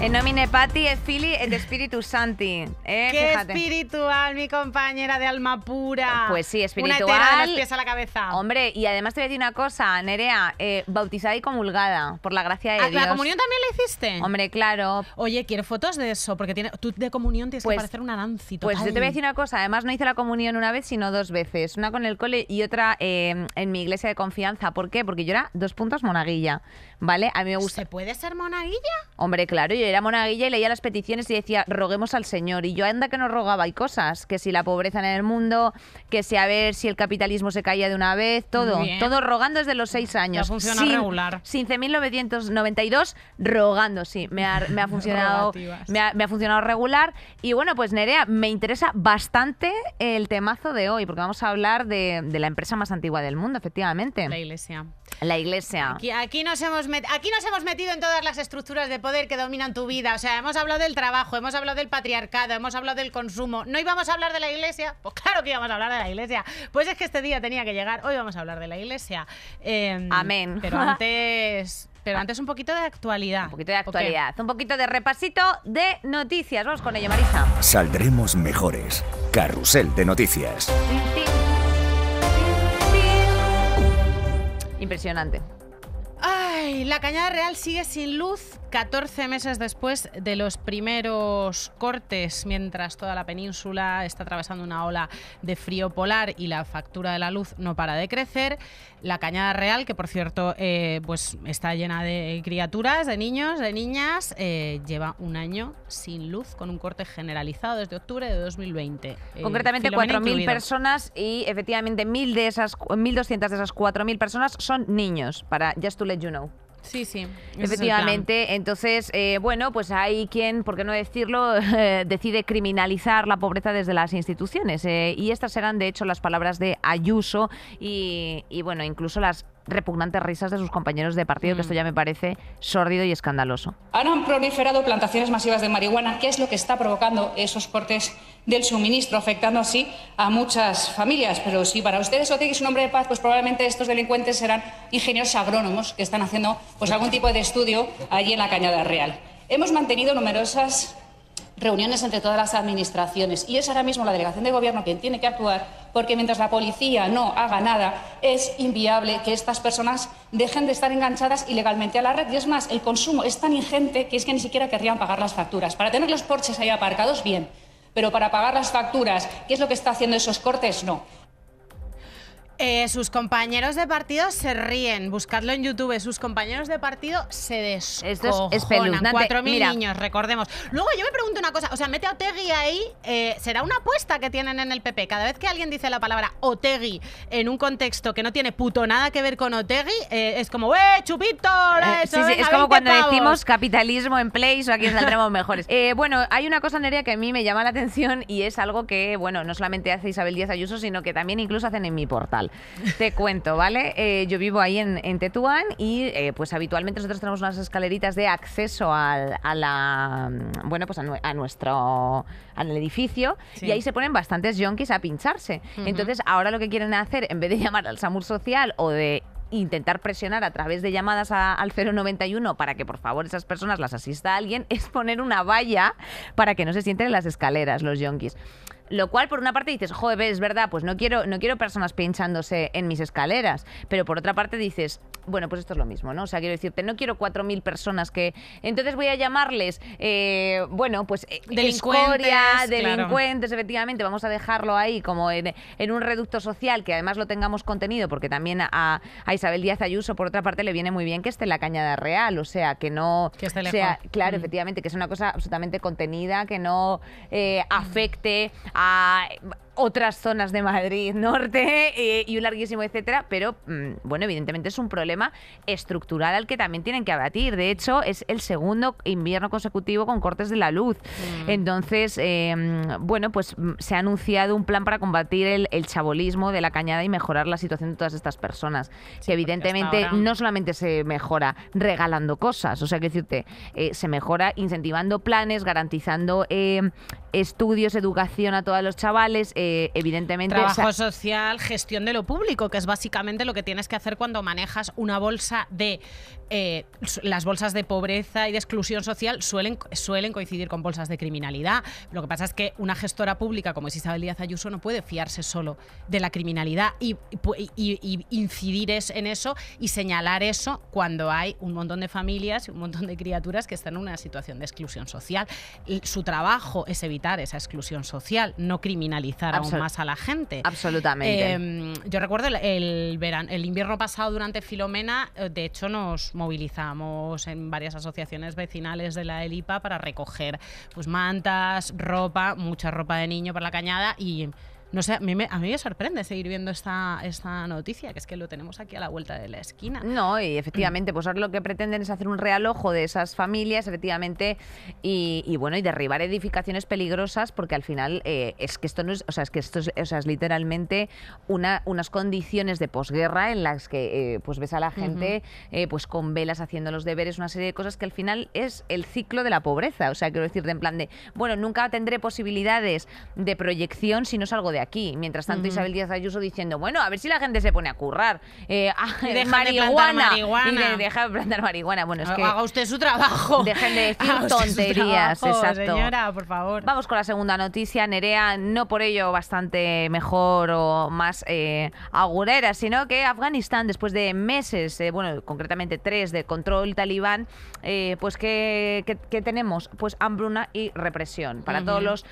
En nomine Patti et Fili el espíritu Santi. Eh, ¡Qué espiritual, mi compañera de alma pura! Pues sí, espiritual. Una de a la cabeza. Hombre, y además te voy a decir una cosa, Nerea, eh, bautizada y comulgada, por la gracia de ah, Dios. ¿La comunión también la hiciste? Hombre, claro. Oye, quiero fotos de eso, porque tiene, tú de comunión tienes que pues parecer una Nancy Pues yo te voy a decir una cosa, además no hice la comunión una vez, sino dos veces. Una con el cole y otra eh, en mi iglesia de confianza. ¿Por qué? Porque yo era dos puntos monaguilla, ¿vale? A mí me gusta... ¿Se puede ser monaguilla? Hombre, claro, yo era monaguilla y leía las peticiones y decía, roguemos al Señor. Y yo anda que no rogaba, hay cosas, que si la pobreza en el mundo, que si a ver si el capitalismo se caía de una vez, todo, todo rogando desde los seis años. Ya ha sin, regular. 15.992 rogando, sí, me ha, funcionado me ha, funcionado regular. Y bueno, pues Nerea, me interesa bastante el temazo de hoy, porque vamos a hablar de, de la empresa más antigua del mundo, efectivamente. La iglesia. La iglesia. Aquí, nos hemos metido en todas las estructuras de poder que dominan tu vida. O sea, hemos hablado del trabajo, hemos hablado del patriarcado, hemos hablado del consumo. ¿No íbamos a hablar de la iglesia? Pues claro que íbamos a hablar de la iglesia. Pues es que este día tenía que llegar. Hoy vamos a hablar de la iglesia. Em, Amén. Pero antes... Pero antes un poquito de actualidad. Un poquito de actualidad. Un poquito de repasito de noticias. Vamos con ello, Marisa. Saldremos mejores. Carrusel de noticias. Impresionante. Ay, la Cañada Real sigue sin luz 14 meses después de los primeros cortes, mientras toda la península está atravesando una ola de frío polar y la factura de la luz no para de crecer. La Cañada Real, que por cierto eh, pues está llena de criaturas, de niños, de niñas, eh, lleva un año sin luz con un corte generalizado desde octubre de 2020. Concretamente 4.000 personas y efectivamente 1.200 de esas, de esas 4.000 personas son niños. Para ya you know. Sí, sí. Efectivamente. Entonces, eh, bueno, pues hay quien, por qué no decirlo, eh, decide criminalizar la pobreza desde las instituciones. Eh, y estas eran, de hecho, las palabras de Ayuso y bueno, incluso las repugnantes risas de sus compañeros de partido, que mm. esto ya me parece sórdido y escandaloso. Han proliferado plantaciones masivas de marihuana, ¿Qué es lo que está provocando esos cortes del suministro, afectando así a muchas familias. Pero si para ustedes Otegui es un hombre de paz, pues probablemente estos delincuentes serán ingenieros agrónomos que están haciendo pues algún tipo de estudio allí en la Cañada Real. Hemos mantenido numerosas reuniones entre todas las administraciones. Y es ahora mismo la delegación de gobierno quien tiene que actuar, porque mientras la policía no haga nada, es inviable que estas personas dejen de estar enganchadas ilegalmente a la red. Y es más, el consumo es tan ingente que es que ni siquiera querrían pagar las facturas. Para tener los porches ahí aparcados, bien. Pero para pagar las facturas, ¿qué es lo que está haciendo esos cortes? No. Eh, sus compañeros de partido se ríen. Buscadlo en YouTube. Sus compañeros de partido se descojonan. Esto es Cuatro mil niños, recordemos. Luego yo me pregunto una cosa. O sea, mete a Otegui ahí. Eh, ¿Será una apuesta que tienen en el PP? Cada vez que alguien dice la palabra Otegui en un contexto que no tiene puto nada que ver con Otegui, eh, es como ¡eh, chupito! Sí, es como cuando decimos capitalismo en place o aquí saldremos mejores. bueno, hay una cosa, neria que a mí me llama la atención y es algo que, bueno, no solamente hace Isabel Díaz Ayuso, sino que también incluso hacen en mi portal. Te cuento, ¿vale? Eh, yo vivo ahí en, Tetuán y eh, pues habitualmente nosotros tenemos unas escaleritas de acceso al, a la mm, bueno pues a, nuestro al edificio y ahí se ponen bastantes yonkis a pincharse. Entonces ahora lo que quieren hacer, en vez de llamar al SAMUR social o de intentar presionar a través de llamadas al 091 para que por favor esas personas las asista a alguien es poner una valla para que no se sienten en las escaleras los yonkis. Lo cual, por una parte, dices, joder, es verdad, pues no quiero, no quiero personas pinchándose en mis escaleras. Pero por otra parte dices, bueno, pues esto es lo mismo, ¿no? O sea, quiero decirte, no quiero 4.000 personas que... Entonces voy a llamarles, eh, bueno, pues eh, delincuentes, delincuentes, efectivamente, vamos a dejarlo ahí como en, un reducto social, que además lo tengamos contenido, porque también a, Isabel Díaz Ayuso, por otra parte, le viene muy bien que esté en la Cañada Real, o sea, que no... Que esté lejos. Sea, claro, mm. efectivamente, que es una cosa absolutamente contenida, que no eh, afecte I otras zonas de Madrid Norte eh, y un larguísimo etcétera, pero mm, bueno, evidentemente es un problema estructural al que también tienen que abatir. De hecho, es el segundo invierno consecutivo con cortes de la luz. Mm. Entonces, em, bueno, pues mm, se ha anunciado un plan para combatir el, chabolismo de la cañada y mejorar la situación de todas estas personas. que evidentemente no solamente se mejora regalando cosas, o sea, que decirte, eh, se mejora incentivando planes, garantizando eh, estudios, educación a todos los chavales. Eh, evidentemente... Trabajo social, gestión de lo público, que es básicamente lo que tienes que hacer cuando manejas una bolsa de... Eh, las bolsas de pobreza y de exclusión social suelen, suelen coincidir con bolsas de criminalidad. Lo que pasa es que una gestora pública como es Isabel Díaz Ayuso no puede fiarse solo de la criminalidad y, incidir en eso y señalar eso cuando hay un montón de familias y un montón de criaturas que están en una situación de exclusión social. su trabajo es evitar esa exclusión social, no criminalizar aún más a la gente. Absolutamente. Em, yo recuerdo el, el invierno pasado durante Filomena, eh, de hecho nos movilizamos en varias asociaciones vecinales de la ELIPA para recoger pues, mantas, ropa, mucha ropa de niño para la cañada y no sé, a mí, me, a mí me sorprende seguir viendo esta, esta noticia, que es que lo tenemos aquí a la vuelta de la esquina. No, y efectivamente, pues ahora lo que pretenden es hacer un realojo de esas familias, efectivamente, y, bueno, y derribar edificaciones peligrosas, porque al final eh, es que esto no es, o sea, es que esto es, literalmente una, unas condiciones de posguerra en las que eh, pues ves a la gente eh, pues con velas haciendo los deberes, una serie de cosas que al final es el ciclo de la pobreza. O sea, quiero decir, en plan de, bueno, nunca tendré posibilidades de proyección si no salgo de aquí. Mientras tanto, Isabel Díaz Ayuso diciendo, bueno, a ver si la gente se pone a currar. Eh, deja de marihuana. deja de plantar marihuana. Bueno, es que... Haga usted su trabajo. Dejen de decir tonterías, exacto. Señora, por favor. Vamos con la segunda noticia. Nerea, no por ello bastante mejor o más eh, agurera, sino que Afganistán, después de meses, eh, bueno, concretamente tres de control talibán, pues que, tenemos pues hambruna y represión. Para todos los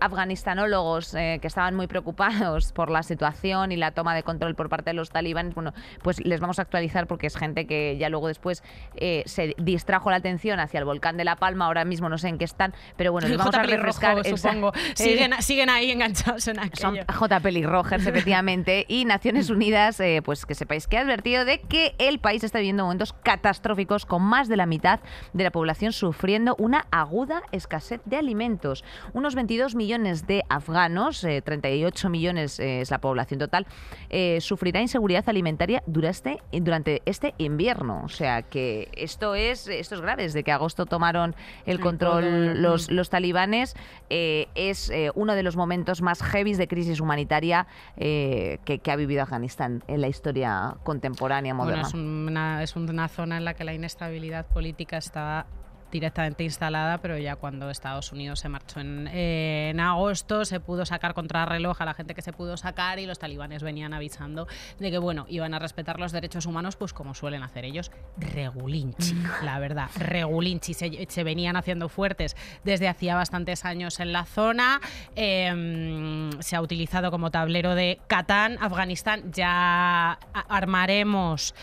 afganistanólogos que estaban muy preocupados por la situación y la toma de control por parte de los talibanes, bueno, pues les vamos a actualizar porque es gente que ya luego después eh, se distrajo la atención hacia el volcán de La Palma, ahora mismo no sé en qué están, pero bueno, les vamos J. a supongo. Siguen, ahí enganchados en aquello. Son J. efectivamente, y Naciones Unidas, eh, pues que sepáis que ha advertido de que el país está viviendo momentos catastróficos con más de la mitad de la población sufriendo una aguda escasez de alimentos. Unos 22 millones de afganos, 30 eh, 8 millones eh, es la población total, eh, sufrirá inseguridad alimentaria durante, durante este invierno. O sea que esto es, esto es grave. Desde que agosto tomaron el control los, los talibanes, eh, es uno de los momentos más heavy de crisis humanitaria que, ha vivido Afganistán en la historia contemporánea moderna. es, una, es una zona en la que la inestabilidad política está directamente instalada, pero ya cuando Estados Unidos se marchó en, agosto, se pudo sacar contrarreloj a la gente que se pudo sacar y los talibanes venían avisando de que, bueno, iban a respetar los derechos humanos, pues como suelen hacer ellos, regulinchi, mm. la verdad, regulinchi. Se, venían haciendo fuertes desde hacía bastantes años en la zona, em, se ha utilizado como tablero de Catán, Afganistán, ya armaremos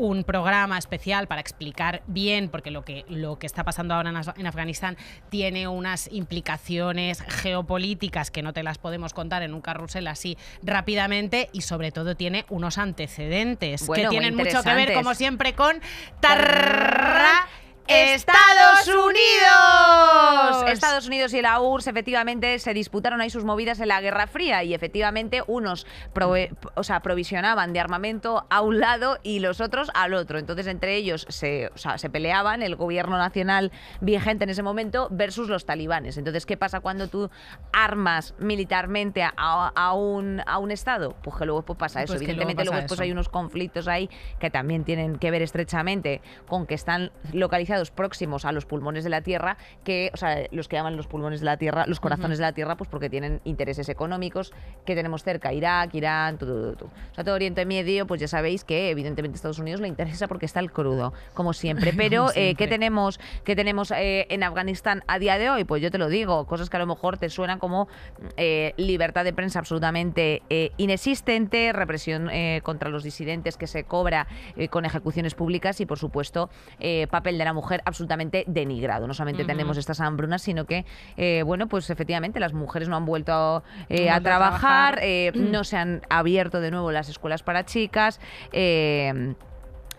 un programa especial para explicar bien, porque lo que, lo que está pasando ahora en, Afganistán tiene unas implicaciones geopolíticas que no te las podemos contar en un carrusel así rápidamente y sobre todo tiene unos antecedentes que tienen mucho que ver, como siempre, con Estados Unidos. Pues Estados Unidos y la URSS efectivamente se disputaron ahí sus movidas en la Guerra Fría y efectivamente unos o sea, provisionaban de armamento a un lado y los otros al otro. Entonces entre ellos se, se peleaban el gobierno nacional vigente en ese momento versus los talibanes. Entonces, ¿qué pasa cuando tú armas militarmente a, un, a un Estado? Pues que luego pues, pasa pues eso. Evidentemente luego, después hay unos conflictos ahí que también tienen que ver estrechamente con que están localizados próximos a los pulmones de la Tierra, que, o sea, los que llaman los pulmones de la tierra, los corazones de la tierra, pues porque tienen intereses económicos que tenemos cerca, Irak, Irán, todo, todo, O sea, todo Oriente Medio, pues ya sabéis que evidentemente a Estados Unidos le interesa porque está el crudo, como siempre. Pero eh, ¿qué tenemos, qué tenemos eh, en Afganistán a día de hoy? Pues yo te lo digo, cosas que a lo mejor te suenan como eh, libertad de prensa absolutamente inexistente, represión contra los disidentes que se cobra con ejecuciones públicas y, por supuesto, papel de la mujer absolutamente denigrado. No solamente tenemos estas hambrunas, sino que, eh, bueno, pues efectivamente las mujeres no han vuelto eh, a trabajar, trabajar. Eh, mm. no se han abierto de nuevo las escuelas para chicas.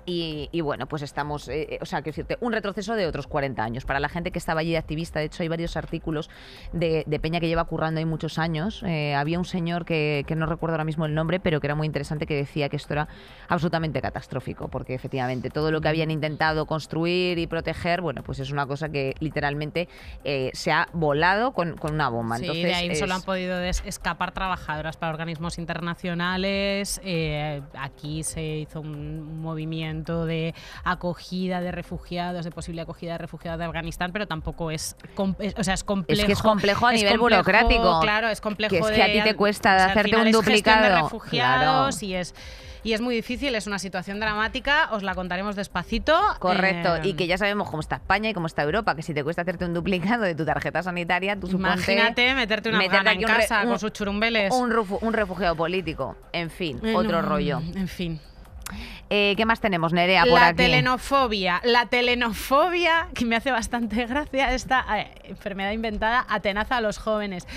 Y, bueno, pues estamos, eh, eh, o sea, que decirte, un retroceso de otros 40 años. Para la gente que estaba allí de activista, de hecho hay varios artículos de, Peña que lleva currando ahí muchos años. Eh, había un señor que, no recuerdo ahora mismo el nombre, pero que era muy interesante, que decía que esto era absolutamente catastrófico, porque efectivamente todo lo que habían intentado construir y proteger, bueno, pues es una cosa que literalmente se ha volado con, una bomba. Sí, ahí solo han podido escapar trabajadoras para organismos internacionales. aquí se hizo un movimiento de acogida de refugiados, de posible acogida de refugiados de Afganistán, pero tampoco es, es o sea, es complejo. Es que es complejo a nivel burocrático. Claro, es complejo. Que es que a ti te cuesta hacerte un duplicado. de refugiados y es y es muy difícil, es una situación dramática, os la contaremos despacito. Correcto, y em, que ya sabemos cómo está España y cómo está Europa, que si te cuesta hacerte un duplicado de tu tarjeta sanitaria, tú Imagínate meterte una en casa con sus churumbeles. Un, refugiado político, en fin, otro rollo. En fin, eh, ¿Qué más tenemos, Nerea, por la telenofobia. La telenofobia, que me hace bastante gracia, esta eh, enfermedad inventada atenaza a los jóvenes.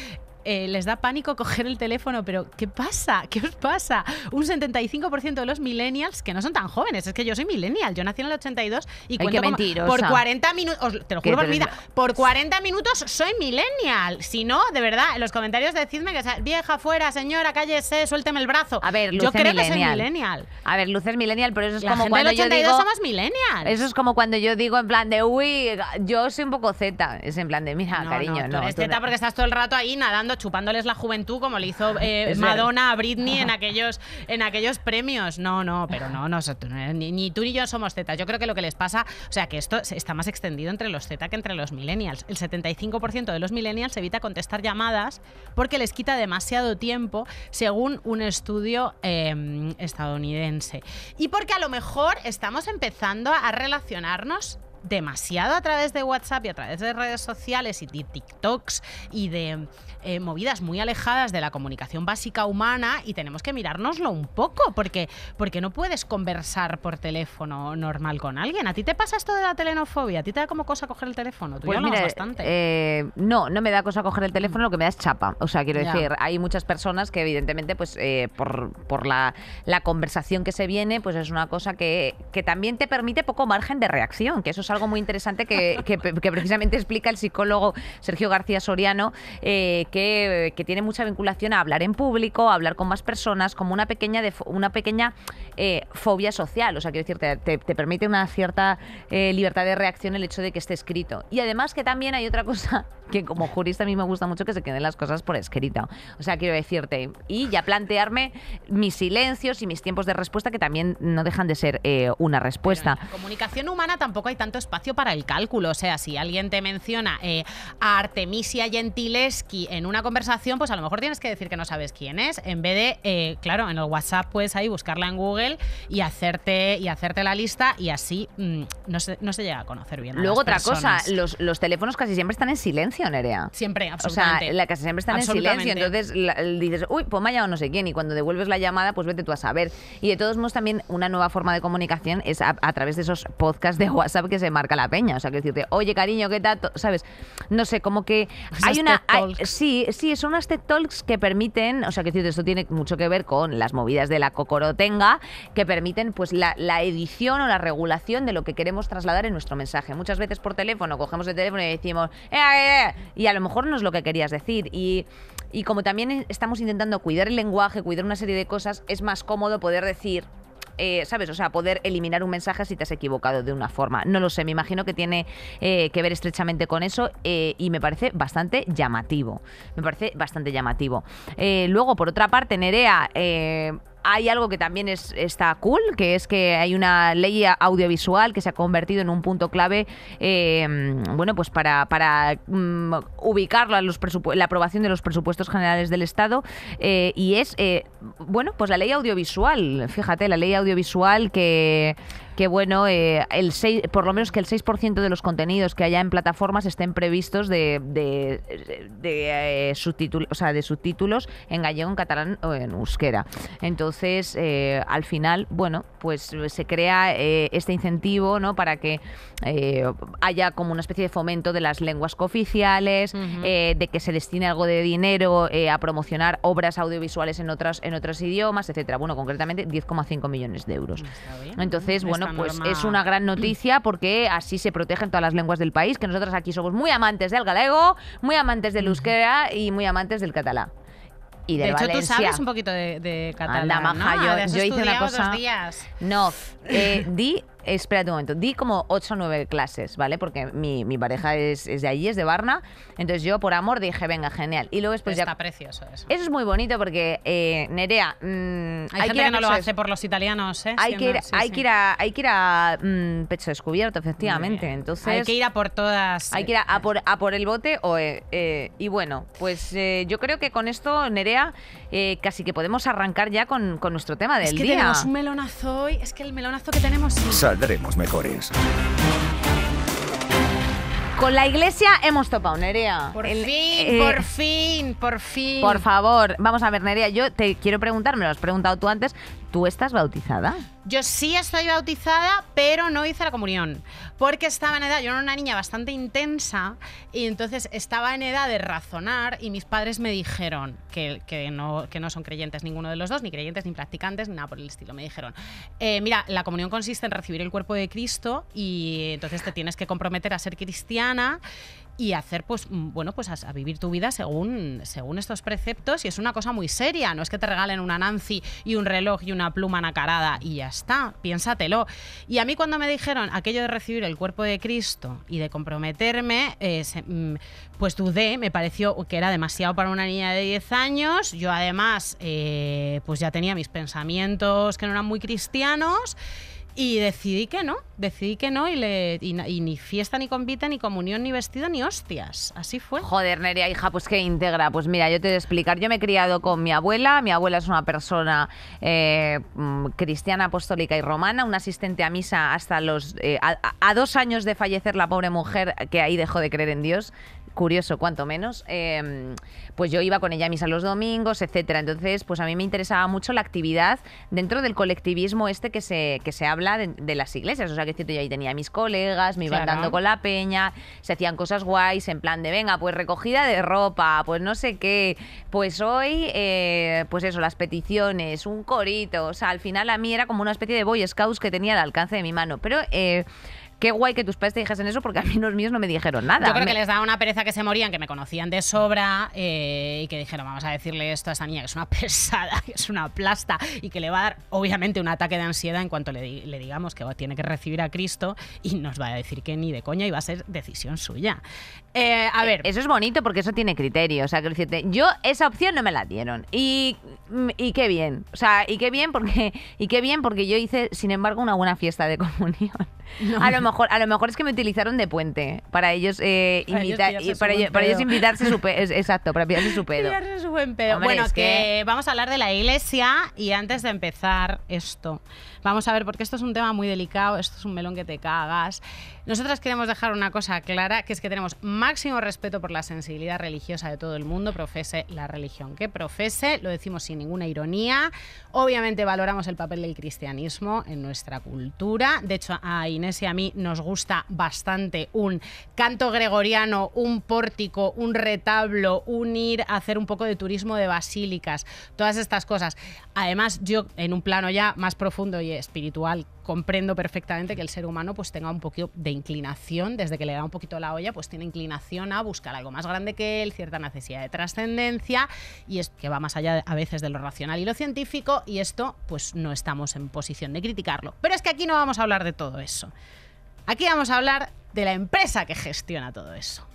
Eh, les da pánico coger el teléfono, pero ¿qué pasa? ¿Qué os pasa? Un 75% de los millennials, que no son tan jóvenes, es que yo soy millennial, yo nací en el 82 y Ay, por 40 minutos, te lo juro por vida, por 40 minutos soy millennial. Si no, de verdad, en los comentarios decidme que vieja fuera, señora, cállese, suélteme el brazo. A ver, yo creo que soy millennial. A ver, luces millennial, pero eso es como cuando 82 yo digo, somos millennials. Eso es como cuando yo digo en plan de, uy, yo soy un poco Z, es en plan de, mira, cariño, no. Tú no, eres Z porque estás todo el rato ahí nadando chupándoles la juventud como le hizo eh, Madonna a Britney en aquellos, en aquellos premios. No, no, pero no, no ni, tú ni yo somos Z. Yo creo que lo que les pasa, o sea, que esto está más extendido entre los Z que entre los millennials. El 75% de los millennials evita contestar llamadas porque les quita demasiado tiempo, según un estudio em, estadounidense. Y porque a lo mejor estamos empezando a relacionarnos demasiado a través de WhatsApp y a través de redes sociales y de TikToks y de eh, movidas muy alejadas de la comunicación básica humana y tenemos que mirárnoslo un poco, porque, porque no puedes conversar por teléfono normal con alguien. ¿A ti te pasa esto de la telenofobia? ¿A ti te da como cosa coger el teléfono? Tú pues bastante. Eh, no, no me da cosa coger el teléfono, lo que me da es chapa. O sea, quiero decir, hay muchas personas que evidentemente, pues eh, por, la, conversación que se viene, pues es una cosa que, también te permite poco margen de reacción, que eso es algo muy interesante que, precisamente explica el psicólogo Sergio García Soriano, eh, que, tiene mucha vinculación a hablar en público, a hablar con más personas, como una pequeña, de, una pequeña eh, fobia social. O sea, quiero decirte te, permite una cierta eh, libertad de reacción el hecho de que esté escrito. Y además que también hay otra cosa que como jurista a mí me gusta mucho que se queden las cosas por escrito. O sea, quiero decirte, y ya plantearme mis silencios y mis tiempos de respuesta que también no dejan de ser una respuesta. en la comunicación humana tampoco hay tanto espacio para el cálculo. O sea, si alguien te menciona a Artemisia Gentileschi en en una conversación, pues a lo mejor tienes que decir que no sabes quién es, en vez de, eh, claro, en el WhatsApp puedes ahí buscarla en Google y hacerte, y hacerte la lista y así mm, no, se, llega a conocer bien. A Luego otra cosa, los, teléfonos casi siempre están en silencio, Nerea. Siempre, absolutamente. O sea, casi siempre están en silencio, entonces dices, uy, pues me ha llamado no sé quién y cuando devuelves la llamada, pues vete tú a saber. Y de todos modos también una nueva forma de comunicación es a, través de esos podcasts de WhatsApp que se marca la peña, o sea, que decirte, oye cariño, ¿qué tal? ¿Sabes? No sé, como que hay una... sí, Sí, sí, son unas TED Talks que permiten, o sea, que esto tiene mucho que ver con las movidas de la cocorotenga, que permiten pues la, edición o la regulación de lo que queremos trasladar en nuestro mensaje. Muchas veces por teléfono cogemos el teléfono y decimos, eh, eh, eh" y a lo mejor no es lo que querías decir. y como también estamos intentando cuidar el lenguaje, cuidar una serie de cosas, es más cómodo poder decir, eh, ¿sabes? O sea, poder eliminar un mensaje si te has equivocado de una forma. No lo sé, me imagino que tiene eh, que ver estrechamente con eso eh, y me parece bastante llamativo. Me parece bastante llamativo. luego, por otra parte, Nerea hay algo que también es, está cool, que es que hay una ley audiovisual que se ha convertido en un punto clave, em, bueno, pues para, mm, ubicar la, los la aprobación de los presupuestos generales del Estado eh, y es, eh, bueno, pues la ley audiovisual, fíjate, la ley audiovisual que que bueno, eh, el por lo menos que el 6% de los contenidos que haya en plataformas estén previstos de, de, de, eh, de subtítulos en gallego, en catalán o en euskera. Entonces, eh, al final, bueno, pues se crea este incentivo ¿no? para que haya como una especie de fomento de las lenguas cooficiales, de que se destine algo de dinero a promocionar obras audiovisuales en otras en otros idiomas, etcétera. Bueno, concretamente 10,5 millones de euros. Entonces, bueno, pues es una gran noticia porque así se protegen todas las lenguas del país, que nosotros aquí somos muy amantes del galego, muy amantes del euskera y muy amantes del catalán. Y de hecho, tú sabes un poquito de, catalán. Anda, maja, yo, hice una cosa. No, eh, di Espera un momento, di como 8 o 9 clases, ¿vale? Porque mi, pareja es, de allí, es de Barna. Entonces yo, por amor, dije, venga, genial. Y luego después Está precioso eso. Eso es muy bonito porque, eh, Nerea... Mmm, hay, que, no lo hace por los italianos, ¿eh? Hay, que ir, hay que ir, a, hay que ir a mm, pecho descubierto, efectivamente. Entonces, hay que ir a por todas. Hay que ir a, por, a por, el bote o... Eh, eh, y bueno, pues yo creo que con esto, Nerea, casi que podemos arrancar ya con, nuestro tema del es que Tenemos un melonazo hoy. Es que el melonazo que tenemos... Tendremos mejores. Con la iglesia hemos topado, Nerea. Por fin, eh, por fin, por fin. Por favor, vamos a ver, Nerea, yo te quiero preguntar, me lo has preguntado tú antes, ¿Tú estás bautizada? Yo sí estoy bautizada, pero no hice la comunión. Porque estaba en edad, yo era una niña bastante intensa y entonces estaba en edad de razonar y mis padres me dijeron, que, no, no son creyentes ninguno de los dos, ni creyentes, ni practicantes, ni nada por el estilo, me dijeron, eh, mira, la comunión consiste en recibir el cuerpo de Cristo y entonces te tienes que comprometer a ser cristiana y hacer pues mm, bueno pues a, vivir tu vida según según estos preceptos y es una cosa muy seria no es que te regalen una Nancy y un reloj y una pluma nacarada y ya está piénsatelo y a mí cuando me dijeron aquello de recibir el cuerpo de Cristo y de comprometerme eh, mm, pues dudé me pareció que era demasiado para una niña de 10 años yo además eh, pues ya tenía mis pensamientos que no eran muy cristianos y decidí que no, decidí que no y, le, ni fiesta, ni convite, ni comunión, ni vestido, ni hostias. Así fue. Joder, Neria hija, pues qué integra Pues mira, yo te voy a explicar. Yo me he criado con mi abuela. Mi abuela es una persona eh, mm, cristiana, apostólica y romana, una asistente a misa hasta los... Eh, a, a, dos años de fallecer la pobre mujer, que ahí dejó de creer en Dios curioso, cuanto menos, em, pues yo iba con ella a misa los domingos, etcétera. Entonces, pues a mí me interesaba mucho la actividad dentro del colectivismo este que se, se habla de, las iglesias. O sea, que yo ahí tenía mis colegas, me iba andando con la peña, se hacían cosas guays en plan de, venga, pues recogida de ropa, pues no sé qué, pues hoy, eh, pues eso, las peticiones, un corito. O sea, al final a mí era como una especie de Boy Scouts que tenía al alcance de mi mano. Pero... Eh, Qué guay que tus padres te dijesen eso porque a mí los míos no me dijeron nada. Yo creo que les daba una pereza que se morían, que me conocían de sobra eh, y que dijeron, vamos a decirle esto a esa niña que es una pesada, que es una plasta y que le va a dar obviamente un ataque de ansiedad en cuanto le, digamos que tiene que recibir a Cristo y nos va a decir que ni de coña y va a ser decisión suya. Eh, a eh, ver. Eso es bonito porque eso tiene criterio. O sea, que yo esa opción no me la dieron. Mm, y, qué bien. O sea, y qué bien porque, y qué bien porque yo hice, sin embargo, una buena fiesta de comunión. A lo a lo mejor es que me utilizaron de puente. Para ellos, eh, para, eh, invitarse su pedo. Exacto, para su pedo. bueno, que vamos a hablar de la iglesia y antes de empezar esto. Vamos a ver, porque esto es un tema muy delicado, esto es un melón que te cagas. Nosotras queremos dejar una cosa clara, que es que tenemos máximo respeto por la sensibilidad religiosa de todo el mundo, profese la religión que profese, lo decimos sin ninguna ironía. Obviamente valoramos el papel del cristianismo en nuestra cultura. De hecho, a Inés y a mí nos gusta bastante un canto gregoriano, un pórtico, un retablo, un ir a hacer un poco de turismo de basílicas, todas estas cosas. Además, yo en un plano ya más profundo y espiritual, comprendo perfectamente que el ser humano pues tenga un poquito de inclinación, desde que le da un poquito la olla, pues tiene inclinación a buscar algo más grande que él, cierta necesidad de trascendencia, y es que va más allá a veces de lo racional y lo científico, y esto pues no estamos en posición de criticarlo. Pero es que aquí no vamos a hablar de todo eso. Aquí vamos a hablar de la empresa que gestiona todo eso.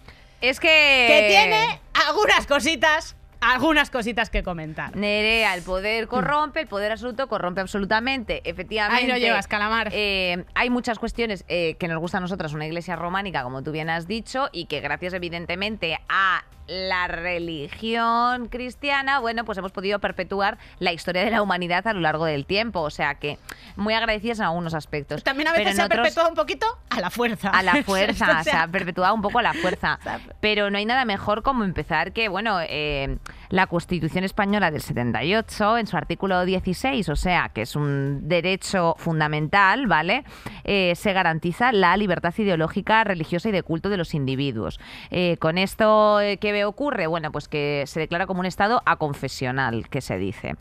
Es que... Que tiene algunas cositas algunas cositas que comentar. Nerea, el poder corrompe, el poder absoluto corrompe absolutamente. Efectivamente. Ahí no llevas, calamar. Eh, hay muchas cuestiones eh, que nos gusta a nosotras, una iglesia románica, como tú bien has dicho, y que gracias, evidentemente, a la religión cristiana, bueno, pues hemos podido perpetuar la historia de la humanidad a lo largo del tiempo. O sea que muy agradecidas en algunos aspectos. También a veces se ha perpetuado un poquito a la fuerza. A la fuerza, se ha perpetuado un poco a la fuerza. Pero no hay nada mejor como empezar que, bueno, eh, la Constitución española del 78, en su artículo 16, o sea, que es un derecho fundamental, ¿vale? Eh, se garantiza la libertad ideológica, religiosa y de culto de los individuos. Eh, con esto, eh, ¿qué ocurre? Bueno, pues que se declara como un Estado aconfesional, que se dice.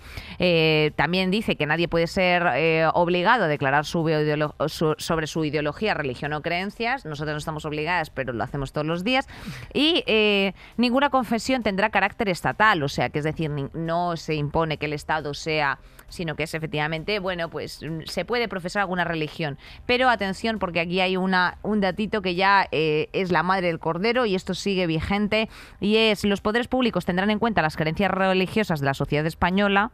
también dice que nadie puede ser obligado a declarar sobre su ideología, religión o creencias. Nosotros no estamos obligadas, pero lo hacemos todos los días. Y ninguna confesión tendrá carácter estatal o sea, que es decir, no se impone que el Estado sea sino que es efectivamente, bueno, pues mm, se puede profesar alguna religión. Pero atención, porque aquí hay una, un datito que ya eh, es la madre del cordero y esto sigue vigente, y es los poderes públicos tendrán en cuenta las creencias religiosas de la sociedad española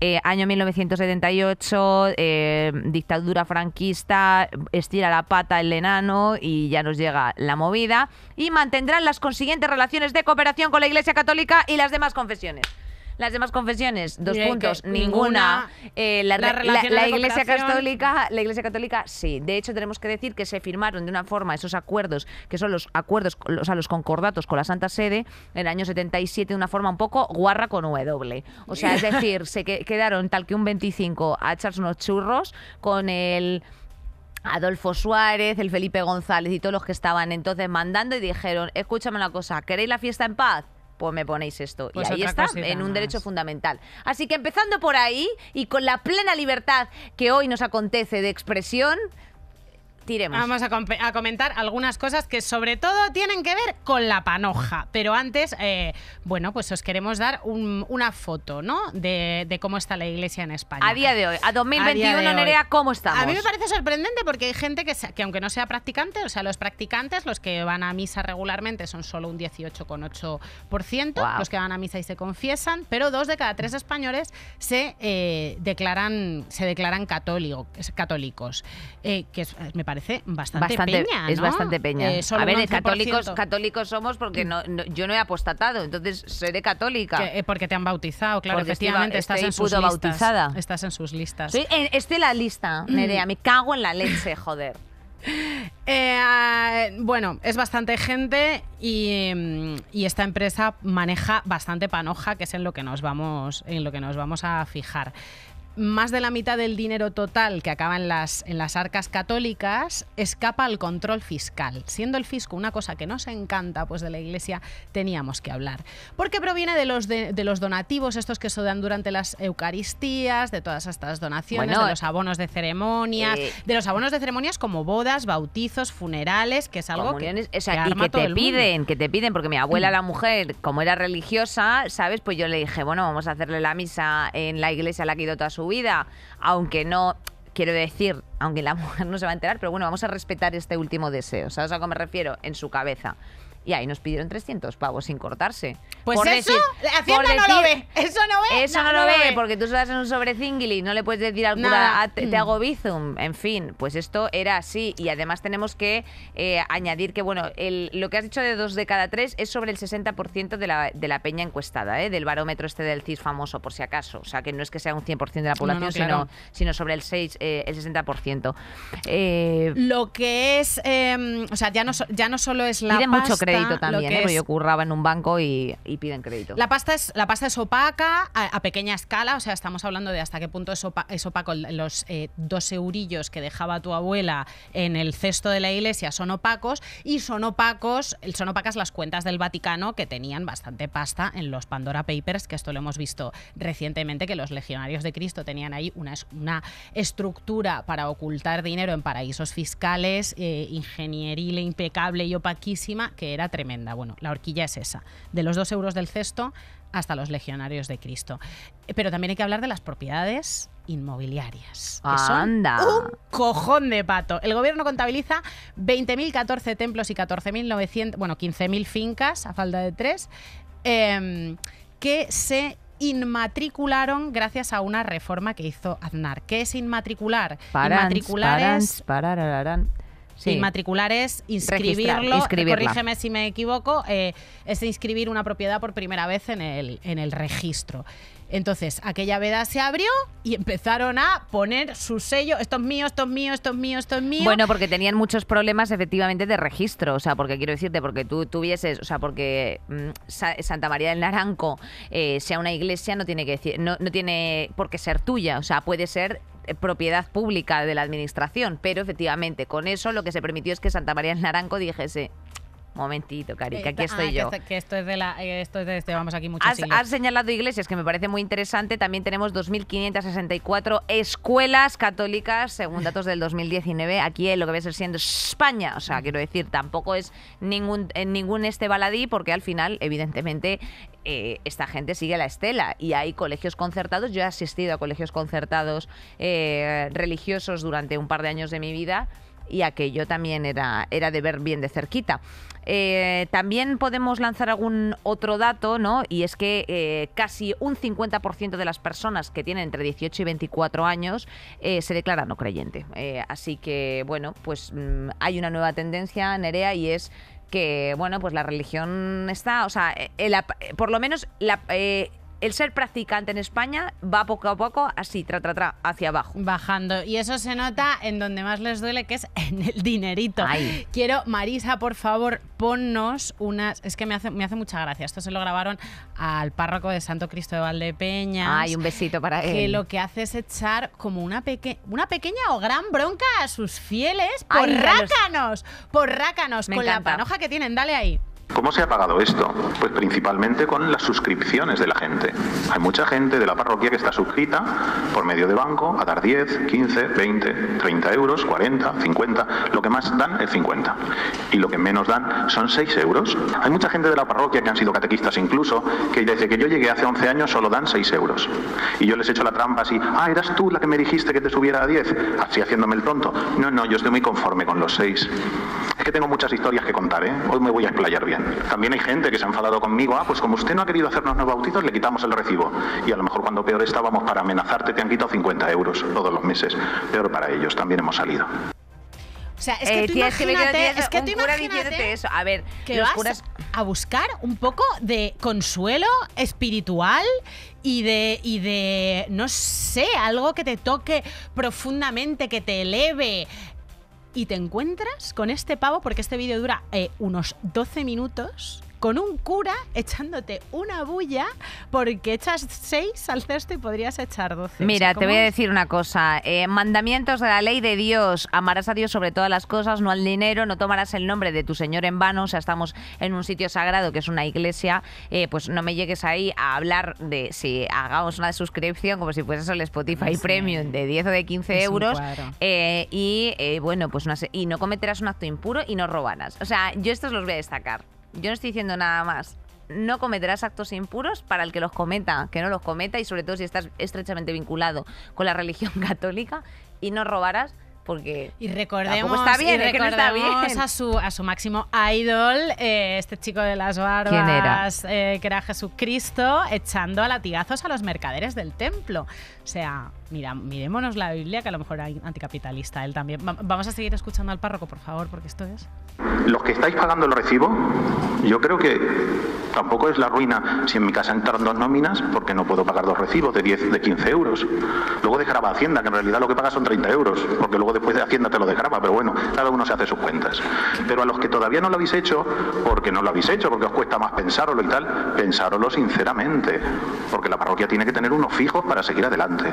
eh, año 1978, eh, dictadura franquista, estira la pata el enano y ya nos llega la movida. Y mantendrán las consiguientes relaciones de cooperación con la Iglesia Católica y las demás confesiones. Las demás confesiones, dos puntos, ninguna. Eh, la, Iglesia Católica, la Iglesia Católica, sí. De hecho, tenemos que decir que se firmaron de una forma esos acuerdos, que son los acuerdos, o sea, los concordatos con la Santa Sede, en el año 77, de una forma un poco guarra con W. O sea, es decir, se quedaron tal que un 25 a echarse unos churros con el Adolfo Suárez, el Felipe González y todos los que estaban entonces mandando y dijeron, escúchame una cosa, ¿queréis la fiesta en paz? pues me ponéis esto. y pues ahí está, en un derecho fundamental. Así que empezando por ahí y con la plena libertad que hoy nos acontece de expresión, Vamos a, comentar algunas cosas que sobre todo tienen que ver con la panoja. Pero antes, eh, bueno, pues os queremos dar una foto, ¿no? De, cómo está la iglesia en España. A día de hoy, a 2021, Nerea, ¿cómo estamos? A mí me parece sorprendente porque hay gente que, aunque no sea practicante, o sea, los practicantes, los que van a misa regularmente son solo un 18,8%, los que van a misa y se confiesan, pero dos de cada tres españoles se, eh, declaran, se declaran católico, católicos, eh, que me parece parece bastante, peña. Es bastante peña. Eh, a ver, eh, católicos, somos porque yo no he apostatado, entonces seré católica. Eh, porque te han bautizado, claro, efectivamente estás en sus bautizada. listas. Estás en sus listas. Sí, la lista, Nerea, me cago en la leche, joder. Ah, bueno, es bastante gente mm, y, esta empresa maneja bastante panoja, que es en lo que nos vamos, en lo que nos vamos a fijar más de la mitad del dinero total que acaba en las, en las arcas católicas escapa al control fiscal. Siendo el fisco una cosa que nos encanta, pues de la Iglesia teníamos que hablar. Porque proviene de los, de, los donativos, estos que se dan durante las Eucaristías, de todas estas donaciones, de los abonos de ceremonias, eh, de los abonos de ceremonias como bodas, bautizos, funerales, que es algo que, que, te piden, que te piden, porque mi abuela, la mujer, como era religiosa, ¿sabes? Pues yo le dije, bueno, vamos a hacerle la misa en la iglesia a la que ha su vida, aunque no quiero decir, aunque la mujer no se va a enterar, pero bueno, vamos a respetar este último deseo. ¿Sabes a qué me refiero? En su cabeza y ahí nos pidieron 300 pavos sin cortarse. Pues eso, no lo ve. Eso no ve. Eso no, lo ve, porque tú se en un sobrecingil y no le puedes decir al cura, ah, te, hago bizum. En fin, pues esto era así. Y además tenemos que eh, añadir que, bueno, lo que has dicho de dos de cada tres es sobre el 60% de la, peña encuestada, ¿eh? del barómetro este del CIS famoso, por si acaso. O sea, que no es que sea un 100% de la población, sino, sino sobre el 6, eh, el 60%. lo que es, em, o sea, ya no, ya no solo es la mucho crédito también, ¿eh? en un banco y, piden crédito. La pasta es, la pasta es opaca, a, pequeña escala, o sea, estamos hablando de hasta qué punto es, opaco los eh, dos eurillos que dejaba tu abuela en el cesto de la iglesia son opacos y son opacos, son opacas las cuentas del Vaticano que tenían bastante pasta en los Pandora Papers, que esto lo hemos visto recientemente, que los legionarios de Cristo tenían ahí una, una estructura para ocultar dinero en paraísos fiscales, eh, ingeniería impecable y opaquísima, que era tremenda. Bueno, la horquilla es esa, de los dos euros del cesto hasta los legionarios de Cristo. Eh, pero también hay que hablar de las propiedades inmobiliarias. Que Anda. Son un cojón de pato. El gobierno contabiliza 20.014 templos y 14.900, bueno, 15.000 fincas, a falta de tres, em, que se inmatricularon gracias a una reforma que hizo Aznar. ¿Qué es inmatricular? para Inmatricular parar, Inmatricular es inscribirlo, corrígeme si me equivoco, eh, es inscribir una propiedad por primera vez en el, en el registro. Entonces, aquella veda se abrió y empezaron a poner su sello, esto es mío, esto es mío, esto es mío, esto es mío. Bueno, porque tenían muchos problemas efectivamente de registro, o sea, porque quiero decirte, porque tú tuvieses, o sea, porque mm, Santa María del Naranco eh, sea una iglesia, no tiene que decir, no, no tiene por qué ser tuya, o sea, puede ser eh, propiedad pública de la administración, pero efectivamente con eso lo que se permitió es que Santa María del Naranco dijese Momentito, Cari, que eh, aquí ah, estoy yo. Que, esto es de la, eh, esto es de este, vamos aquí muchos has, señalado iglesias, que me parece muy interesante. También tenemos 2.564 escuelas católicas, según datos del 2019, aquí lo que va a ser siendo España. O sea, quiero decir, tampoco es ningún, en ningún este baladí, porque al final, evidentemente, eh, esta gente sigue la estela y hay colegios concertados. Yo he asistido a colegios concertados religiosos durante un par de años de mi vida y aquello también era, era de ver bien de cerquita. Eh, también podemos lanzar algún otro dato, ¿no? Y es que eh, casi un 50% de las personas que tienen entre 18 y 24 años eh, se declaran no creyente. así que, bueno, pues mm, hay una nueva tendencia, Nerea, y es que, bueno, pues la religión está, o sea, por lo menos la el ser practicante en España va poco a poco así, tra, tra, tra, hacia abajo. Bajando. Y eso se nota en donde más les duele, que es en el dinerito. Quiero, Marisa, por favor, ponnos unas... Es que me hace, me hace mucha gracia. Esto se lo grabaron al párroco de Santo Cristo de Valdepeñas. Ay, un besito para él. Que lo que hace es echar como una, una pequeña o gran bronca a sus fieles por ¡Porrácanos! rácanos. con la panoja que tienen. Dale ahí. ¿Cómo se ha pagado esto? Pues principalmente con las suscripciones de la gente. Hay mucha gente de la parroquia que está suscrita por medio de banco a dar 10, 15, 20, 30 euros, 40, 50. Lo que más dan es 50. Y lo que menos dan son 6 euros. Hay mucha gente de la parroquia que han sido catequistas incluso, que desde que yo llegué hace 11 años solo dan 6 euros. Y yo les echo la trampa así, ah, eras tú la que me dijiste que te subiera a 10, así haciéndome el tonto. No, no, yo estoy muy conforme con los 6. Es que tengo muchas historias que contar, ¿eh? Hoy me voy a explayar bien. También hay gente que se ha enfadado conmigo. Ah, pues como usted no ha querido hacernos nuevos bautizos, le quitamos el recibo. Y a lo mejor cuando peor estábamos para amenazarte, te han quitado 50 euros todos los meses. Peor para ellos, también hemos salido. O sea, es eh, que tú imagínate, es que tú imagínate eso. A ver, que vas a buscar un poco de consuelo espiritual y de, y de, no sé, algo que te toque profundamente, que te eleve, y te encuentras con este pavo, porque este vídeo dura eh, unos 12 minutos, con un cura echándote una bulla porque echas seis al cesto y podrías echar doce. Mira, te voy a decir una cosa. Eh, mandamientos de la ley de Dios. Amarás a Dios sobre todas las cosas, no al dinero, no tomarás el nombre de tu Señor en vano. O sea, estamos en un sitio sagrado que es una iglesia. Eh, pues no me llegues ahí a hablar de si hagamos una suscripción como si fuese el Spotify Premium de 10 o de 15 euros. Eh, y bueno, pues no y no cometerás un acto impuro y no robarás. O sea, yo estos los voy a destacar yo no estoy diciendo nada más. No cometerás actos impuros para el que los cometa, que no los cometa y sobre todo si estás estrechamente vinculado con la religión católica y no robarás porque y recordemos está bien, a su a su máximo idol eh, este chico de las barbas eh, que era Jesucristo echando a latigazos a los mercaderes del templo o sea mira, mirémonos la Biblia, que a lo mejor hay anticapitalista él también. vamos a seguir escuchando al párroco, por favor, porque esto es... Los que estáis pagando el recibo, yo creo que tampoco es la ruina si en mi casa entraron dos nóminas, porque no puedo pagar dos recibos de 10, de 15 euros. Luego desgraba Hacienda, que en realidad lo que paga son 30 euros, porque luego después de Hacienda te lo desgraba, pero bueno, cada uno se hace sus cuentas. Pero a los que todavía no lo habéis hecho, porque no lo habéis hecho, porque os cuesta más pensároslo y tal, pensároslo sinceramente, porque la parroquia tiene que tener unos fijos para seguir adelante.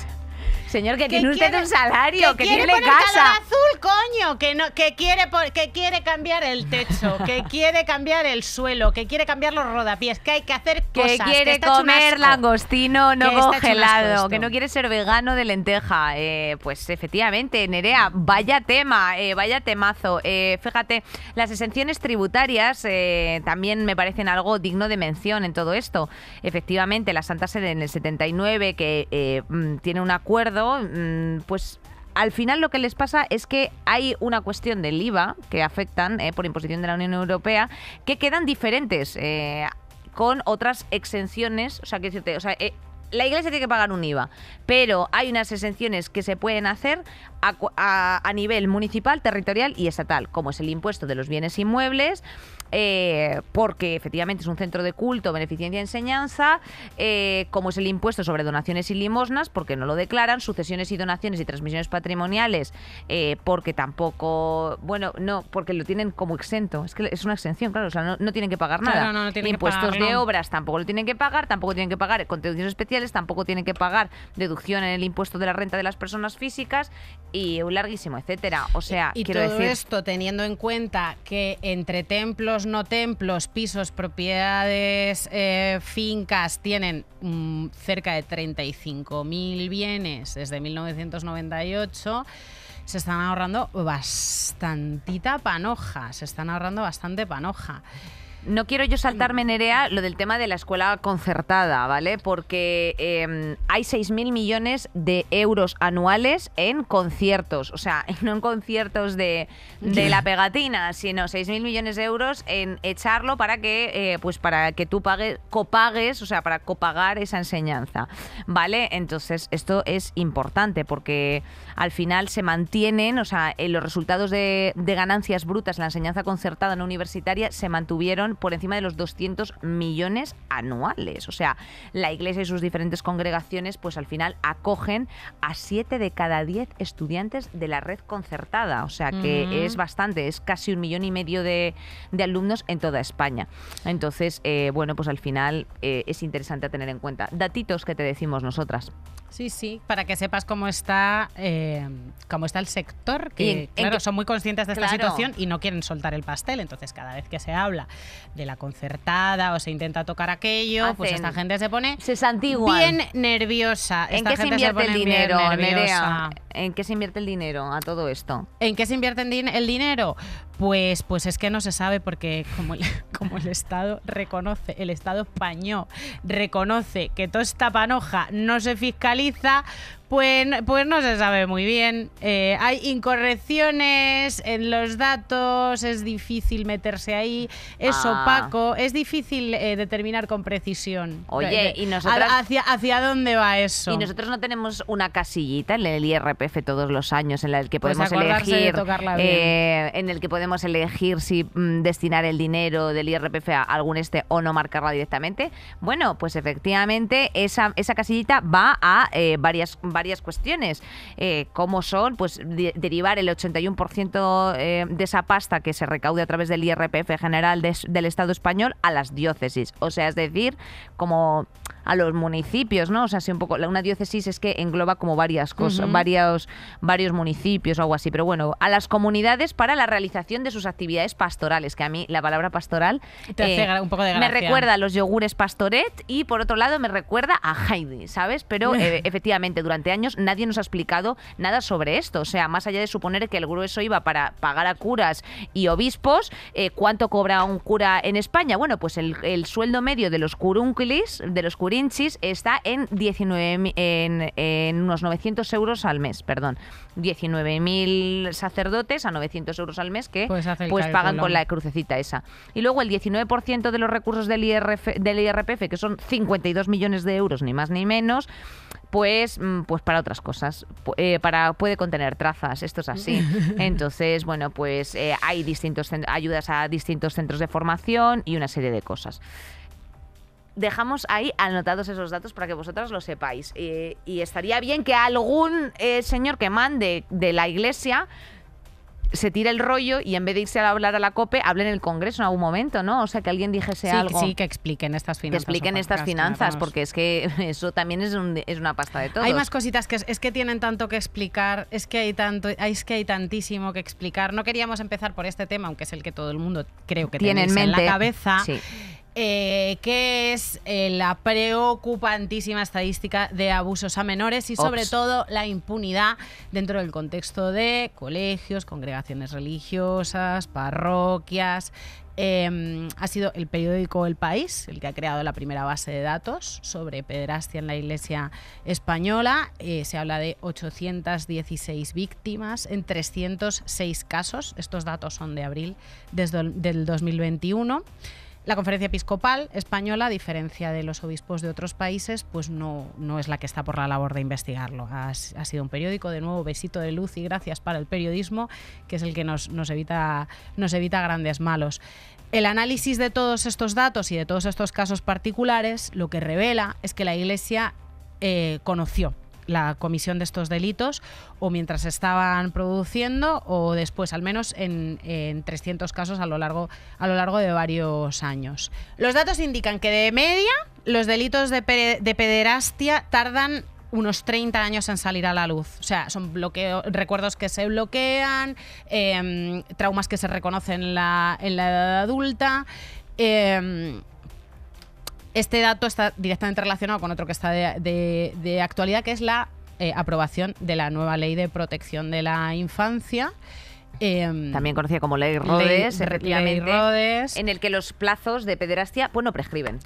Señor, que, tiene usted un salario, que, tiene casa. azul, coño, que no que quiere que quiere cambiar el techo, que quiere cambiar el suelo, que quiere cambiar los rodapiés, que hay que hacer cosas, que quiere comer langostino no congelado, que no quiere ser vegano de lenteja. Eh, pues efectivamente, Nerea, vaya tema, eh, vaya temazo. Eh, fíjate, las exenciones tributarias eh, también me parecen algo digno de mención en todo esto. Efectivamente, la Santa Sede en el 79 que mm, tiene un acuerdo Mm, pues al final lo que les pasa es que hay una cuestión del IVA que afectan eh, por imposición de la Unión Europea que quedan diferentes eh, con otras exenciones, o sea, que eh, la iglesia tiene que pagar un IVA, pero hay unas exenciones que se pueden hacer a, a, nivel municipal, territorial y estatal, como es el impuesto de los bienes inmuebles, eh, porque efectivamente es un centro de culto, beneficencia y enseñanza, eh, como es el impuesto sobre donaciones y limosnas, porque no lo declaran, sucesiones y donaciones y transmisiones patrimoniales, eh, porque tampoco, bueno, no, porque lo tienen como exento, es que es una exención, claro, o sea, no, tienen que pagar nada. Impuestos de obras tampoco lo tienen que pagar, tampoco tienen que pagar contribuciones especiales, tampoco tienen que pagar deducción en el impuesto de la renta de las personas físicas y un larguísimo, etcétera. O sea, y, todo esto teniendo en cuenta que entre templos no templos, pisos, propiedades, eh, fincas, tienen mm, cerca de 35.000 bienes desde 1998 se están ahorrando bastantita panoja, se están ahorrando bastante panoja. No quiero yo saltarme, Nerea, lo del tema de la escuela concertada, ¿vale? Porque em, hay 6.000 millones de euros anuales en conciertos, o sea, no en conciertos de, la pegatina, sino 6.000 millones de euros en echarlo para que, eh, pues para que tú pagues, copagues, o sea, para copagar esa enseñanza, ¿vale? Entonces, esto es importante porque al final se mantienen, o sea, eh, los resultados de, ganancias brutas en la enseñanza concertada no universitaria se mantuvieron por encima de los 200 millones anuales. O sea, la Iglesia y sus diferentes congregaciones, pues al final acogen a 7 de cada 10 estudiantes de la red concertada. O sea, que es bastante, es casi un millón y medio de, alumnos en toda España. Entonces, eh, bueno, pues al final eh, es interesante tener en cuenta. Datitos que te decimos nosotras. Sí, sí, para que sepas cómo está. Em, como está el sector, que son muy conscientes de esta situación y no quieren soltar el pastel. Entonces, cada vez que se habla de la concertada o se intenta tocar aquello, pues esta gente se pone se bien nerviosa. ¿En qué se invierte el dinero, Nerea? ¿En qué se invierte el dinero a todo esto? ¿En qué se invierte el dinero? Pues, pues es que no se sabe porque como como el Estado reconoce, el Estado español reconoce que toda esta panoja no se fiscaliza, pues, pues, no se sabe muy bien. Eh, hay incorrecciones en los datos, es difícil meterse ahí, es ah. opaco, es difícil eh, determinar con precisión. Oye, y Hacia, ¿Hacia dónde va eso? Y nosotros no tenemos una casillita en el IRPF todos los años en la que pues podemos elegir... Eh, en el que podemos elegir si mm, destinar el dinero del IRPF a algún este o no marcarla directamente. Bueno, pues efectivamente esa, esa casillita va a varias, varias varias cuestiones, eh, como son pues derivar el 81% eh, de esa pasta que se recaude a través del IRPF general del Estado español a las diócesis. O sea, es decir, como a los municipios, ¿no? O sea, si un poco, una diócesis es que engloba como varias cosas, varios, varios municipios o algo así, pero bueno, a las comunidades para la realización de sus actividades pastorales, que a mí la palabra pastoral eh, me recuerda a los yogures pastoret y por otro lado me recuerda a Heidi, ¿sabes? Pero eh, efectivamente, durante años nadie nos ha explicado nada sobre esto, o sea, más allá de suponer que el grueso iba para pagar a curas y obispos, eh, ¿cuánto cobra un cura en España? Bueno, pues el, sueldo medio de los de los está en, 19, en, unos 900 euros al mes, perdón. 19.000 sacerdotes a 900 euros al mes que pues, pues pagan con la crucecita esa. Y luego el 19% de los recursos del, IRPF, que son 52 millones de euros, ni más ni menos, pues, mm, pues para otras cosas. Eh, para, puede contener trazas, esto es así. Entonces, bueno, pues eh, hay distintos ayudas a distintos centros de formación y una serie de cosas dejamos ahí anotados esos datos para que vosotras lo sepáis. y estaría bien que algún eh, señor que mande de la iglesia se tire el rollo y en vez de irse a hablar a la COPE, hable en el Congreso en algún momento, ¿no? O sea, que alguien dijese algo. Sí, que expliquen estas finanzas. Que expliquen estas finanzas, porque es que eso también es, una pasta de todo. Hay más cositas que es, que tienen tanto que explicar, es que, hay tanto, es que hay tantísimo que explicar. No queríamos empezar por este tema, aunque es el que todo el mundo creo que tiene en en la cabeza. Sí eh, que es la preocupantísima estadística de abusos a menores y sobre todo la impunidad dentro del contexto de colegios, congregaciones religiosas, parroquias. Em, ha sido el periódico El País el que ha creado la primera base de datos sobre pederastia en la Iglesia española. Eh, se habla de 816 víctimas en 306 casos. Estos datos son de abril desde el, del 2021. La conferencia episcopal española, a diferencia de los obispos de otros países, pues no, es la que está por la labor de investigarlo. Ha, sido un periódico, de nuevo, besito de luz y gracias para el periodismo, que es el que nos, evita, nos evita grandes malos. El análisis de todos estos datos y de todos estos casos particulares lo que revela es que la Iglesia eh, conoció la comisión de estos delitos o mientras estaban produciendo o después, al menos en, 300 casos a lo, largo, a lo largo de varios años. Los datos indican que de media los delitos de, pederastia tardan unos 30 años en salir a la luz. O sea, son bloqueos recuerdos que se bloquean, em, traumas que se reconocen en la, edad adulta. Em, este dato está directamente relacionado con otro que está de, actualidad, que es la eh, aprobación de la nueva ley de protección de la infancia. Em, También conocida como Ley Rodes En el que los plazos de pederastia, bueno, prescriben,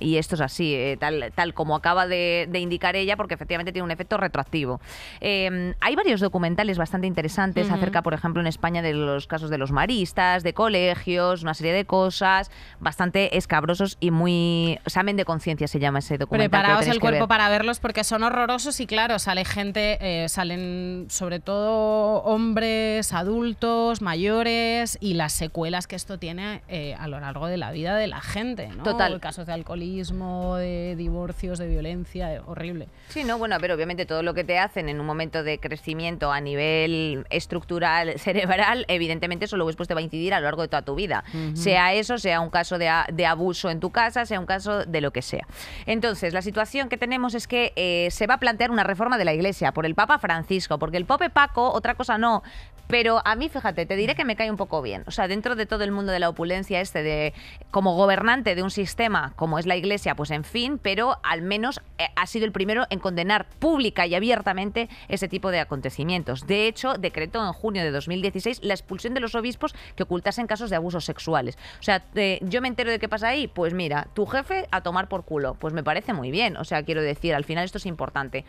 y esto es así, eh, tal, como acaba de, indicar ella, porque efectivamente tiene un efecto retroactivo. Em, hay varios documentales bastante interesantes acerca, por ejemplo, en España de los casos de los maristas, de colegios, una serie de cosas bastante escabrosos y muy... Examen de conciencia se llama ese documental. Preparaos el cuerpo para verlos porque son horrorosos y claro, sale gente, eh, salen sobre todo hombres, adultos, adultos, mayores y las secuelas que esto tiene eh, a lo largo de la vida de la gente, ¿no? Total. caso de alcoholismo, de divorcios, de violencia, horrible. Sí, no, bueno, pero obviamente todo lo que te hacen en un momento de crecimiento a nivel estructural, cerebral, evidentemente eso luego después te va a incidir a lo largo de toda tu vida. Sea eso, sea un caso de, abuso en tu casa, sea un caso de lo que sea. Entonces, la situación que tenemos es que eh, se va a plantear una reforma de la Iglesia por el Papa Francisco, porque el Pope Paco, otra cosa no, pero a mí, fíjate, te diré que me cae un poco bien. O sea, dentro de todo el mundo de la opulencia este de como gobernante de un sistema como es la Iglesia, pues en fin, pero al menos eh, ha sido el primero en condenar pública y abiertamente ese tipo de acontecimientos. De hecho, decretó en junio de 2016 la expulsión de los obispos que ocultasen casos de abusos sexuales. O sea, eh, yo me entero de qué pasa ahí, pues mira, tu jefe a tomar por culo, pues me parece muy bien. O sea, quiero decir, al final esto es importante.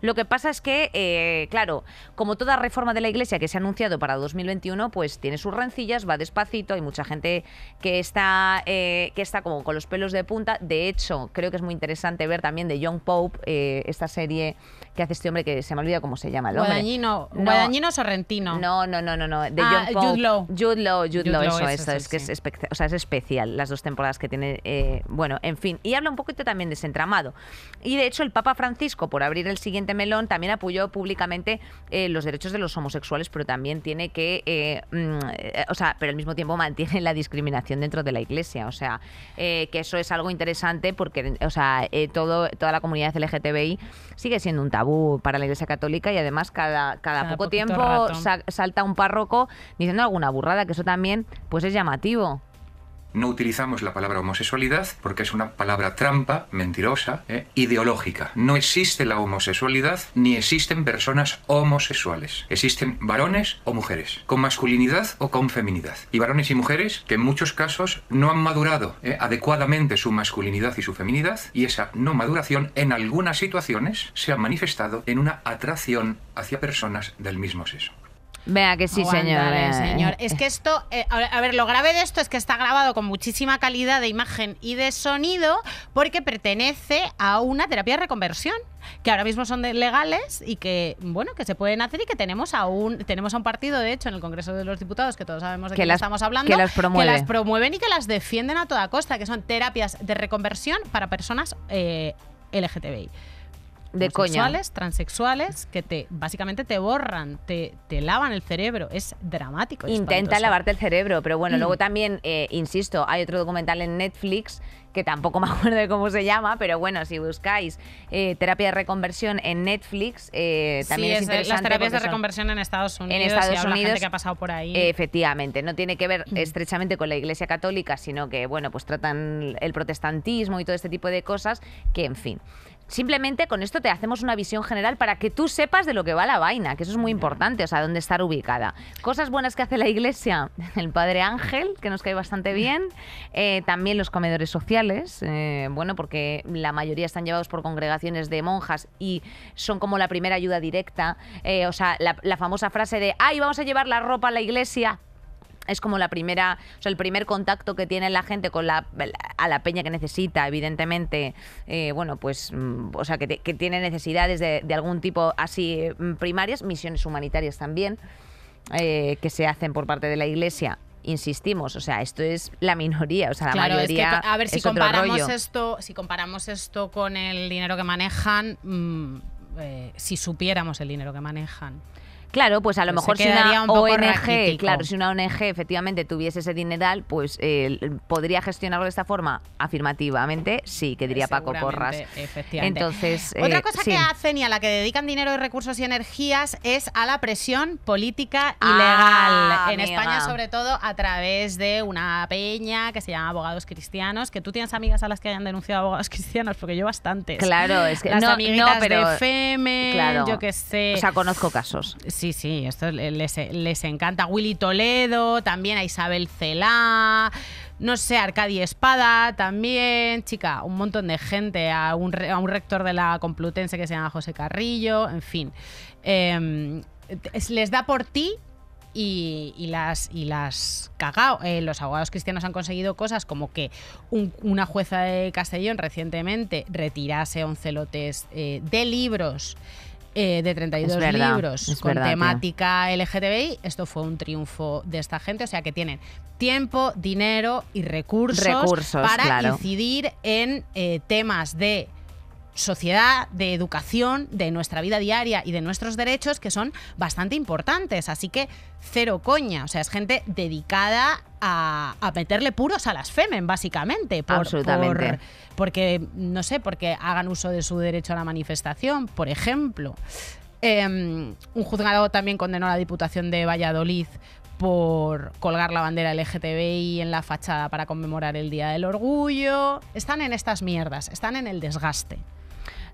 Lo que pasa es que, eh, claro, como toda reforma de la Iglesia que se ha anunciado para 2021 pues tiene sus rencillas, va despacito, hay mucha gente que está, eh, que está como con los pelos de punta. De hecho, creo que es muy interesante ver también de Young Pope eh, esta serie que hace este hombre que se me olvida cómo se llama. El hombre. Guadañino, Sorrentino. No, no, no, no, no. De ah, Pope. Jude Law. eso, es que es, especial las dos temporadas que tiene. Eh, bueno, en fin. Y habla un poquito también de ese entramado. Y de hecho, el Papa Francisco, por abrir el siguiente melón, también apoyó públicamente los derechos de los homosexuales, pero también tiene que, eh, mm, eh, o sea, pero al mismo tiempo mantienen la discriminación dentro de la Iglesia, o sea, eh, que eso es algo interesante porque, o sea, todo, toda la comunidad LGTBI sigue siendo un tabú para la Iglesia Católica y además cada, cada, poco tiempo salta un párroco diciendo alguna burrada, que eso también, pues es llamativo. No utilizamos la palabra homosexualidad porque es una palabra trampa, mentirosa, ¿eh? ideológica. No existe la homosexualidad ni existen personas homosexuales. Existen varones o mujeres, con masculinidad o con feminidad. Y varones y mujeres que en muchos casos no han madurado ¿eh? adecuadamente su masculinidad y su feminidad y esa no maduración en algunas situaciones se ha manifestado en una atracción hacia personas del mismo sexo. Vea que sí, señor. señor. Es que eh. esto, eh, a ver, lo grave de esto es que está grabado con muchísima calidad de imagen y de sonido porque pertenece a una terapia de reconversión que ahora mismo son legales y que bueno que se pueden hacer y que tenemos a un tenemos a un partido de hecho en el Congreso de los Diputados que todos sabemos de que estamos hablando que las, promueven y que las defienden a toda costa que son terapias de reconversión para personas eh, LGTBI de transexuales, que te básicamente te borran, te, te lavan el cerebro. Es dramático. Intenta lavarte el cerebro, pero bueno, luego mm. también, eh, insisto, hay otro documental en Netflix que tampoco me acuerdo de cómo se llama, pero bueno, si buscáis eh, terapia de reconversión en Netflix, eh, también es, interesante. Las terapias de reconversión en Estados Unidos. En Estados Unidos. que ha pasado por ahí. Efectivamente, no tiene que ver mm. estrechamente con la Iglesia Católica, sino que, bueno, pues tratan el protestantismo y todo este tipo de cosas, que en fin. Simplemente con esto te hacemos una visión general para que tú sepas de lo que va la vaina, que eso es muy importante, o sea, dónde estar ubicada. Cosas buenas que hace la iglesia, el Padre Ángel, que nos cae bastante bien, eh, también los comedores sociales, eh, bueno, porque la mayoría están llevados por congregaciones de monjas y son como la primera ayuda directa, eh, o sea, la, la famosa frase de, ay, vamos a llevar la ropa a la iglesia, es como la primera, o el primer contacto que tiene la gente con la, a la peña que necesita, evidentemente, eh, bueno, pues, mm, o sea, que, tiene necesidades de, de, algún tipo así mm, primarias, misiones humanitarias también, eh, que se hacen por parte de la Iglesia insistimos, o sea, esto es la minoría, o sea, la mayoría es que, a ver, si comparamos esto, si comparamos esto con el dinero que manejan, mm, eh, si supiéramos el dinero que manejan. Claro, pues a lo pues mejor si una ONG, claro, si una ONG efectivamente tuviese ese dineral, pues eh, podría gestionarlo de esta forma, afirmativamente, sí, que diría Paco Porras. Entonces, otra eh, cosa que hacen y a la que dedican dinero y recursos y energías es a la presión política y ah, legal en España, sobre todo a través de una peña que se llama Abogados Cristianos, que tú tienes amigas a las que hayan denunciado abogados cristianos, porque yo bastantes. Claro, es que no, amiguitas pero, de FM, yo qué sé. O sea, conozco casos sí, sí, esto les, encanta. Willy Toledo, también a Isabel Celá no sé, Arcadi Espada también, chica, un montón de gente, a un, rector de la Complutense que se llama José Carrillo, en fin. Em, les da por ti y, las, y las cagao. Eh, los abogados cristianos han conseguido cosas como que una jueza de Castellón recientemente retirase a un celotes eh, de libros eh, de 32 libros con temática LGTBI. Esto fue un triunfo de esta gente, o sea que tienen tiempo, dinero y recursos, para incidir en eh, temas de sociedad, de educación, de nuestra vida diaria y de nuestros derechos que son bastante importantes. Así que cero coña, o sea, es gente dedicada a, meterle puros a las FEMEN, básicamente. Por, Absolutamente. porque, no sé, porque hagan uso de su derecho a la manifestación, por ejemplo. Em, un juzgado también condenó a la Diputación de Valladolid por colgar la bandera LGTBI en la fachada para conmemorar el Día del Orgullo. Están en estas mierdas, están en el desgaste.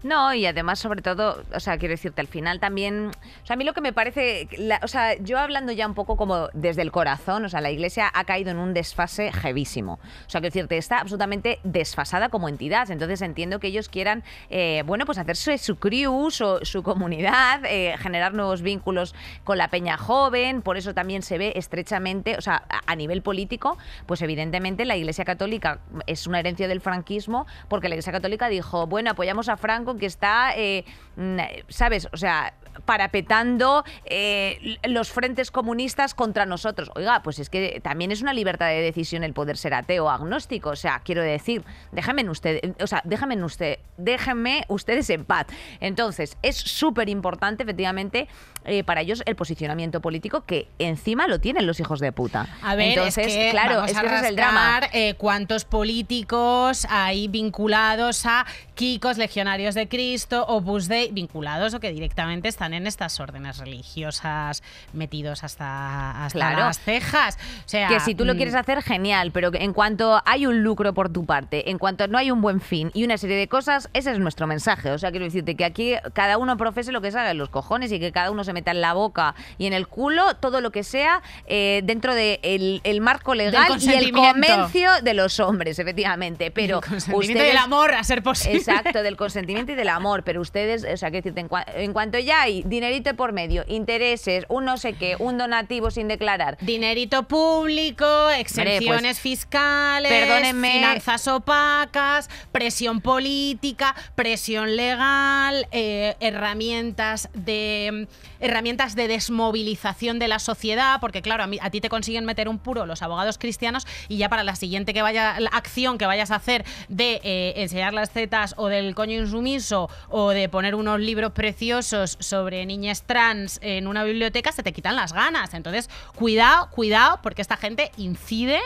No, y además, sobre todo, o sea, quiero decirte, al final también, o sea, a mí lo que me parece, o sea, yo hablando ya un poco como desde el corazón, o sea, la Iglesia ha caído en un desfase jevísimo. O sea, quiero decirte, está absolutamente desfasada como entidad, entonces entiendo que ellos quieran, eh, bueno, pues hacerse su cruz o su comunidad, eh, generar nuevos vínculos con la peña joven, por eso también se ve estrechamente, o sea, a nivel político, pues evidentemente la Iglesia Católica es una herencia del franquismo, porque la Iglesia Católica dijo, bueno, apoyamos a Franco, que está, eh, mm, ¿sabes? O sea, parapetando eh, los frentes comunistas contra nosotros. Oiga, pues es que también es una libertad de decisión el poder ser ateo o agnóstico. O sea, quiero decir, déjenme en usted, eh, o sea, déjenme en usted, déjenme ustedes en paz. Entonces, es súper importante, efectivamente, eh, para ellos el posicionamiento político que encima lo tienen los hijos de puta. A ver, Entonces, claro, es el drama. ¿Cuántos políticos hay vinculados a Kikos, Legionarios de Cristo, Opus Dei, vinculados o que directamente están en estas órdenes religiosas metidos hasta, las cejas. O sea, que si tú lo mm, quieres hacer, genial, pero en cuanto hay un lucro por tu parte, en cuanto no hay un buen fin y una serie de cosas, ese es nuestro mensaje. O sea, quiero decirte que aquí cada uno profese lo que salga en los cojones y que cada uno se meta en la boca y en el culo todo lo que sea eh, dentro del de el, marco legal y el comercio de los hombres, efectivamente. Pero el del amor, a ser posible. Exacto, del consentimiento y del amor. Pero ustedes, o sea, quiero decirte, en, en cuanto ya hay dinerito por medio, intereses, un no sé qué, un donativo sin declarar. Dinerito público, pues, exenciones fiscales, finanzas opacas, presión política, presión legal, eh, herramientas de herramientas de desmovilización de la sociedad, porque claro, a, ti te consiguen meter un puro los abogados cristianos y ya para la siguiente que vaya acción que vayas a hacer de eh, enseñar las zetas o del coño insumiso o de poner unos libros preciosos sobre sobre niñas trans en una biblioteca, se te quitan las ganas. Entonces, cuidado, cuidado, porque esta gente incide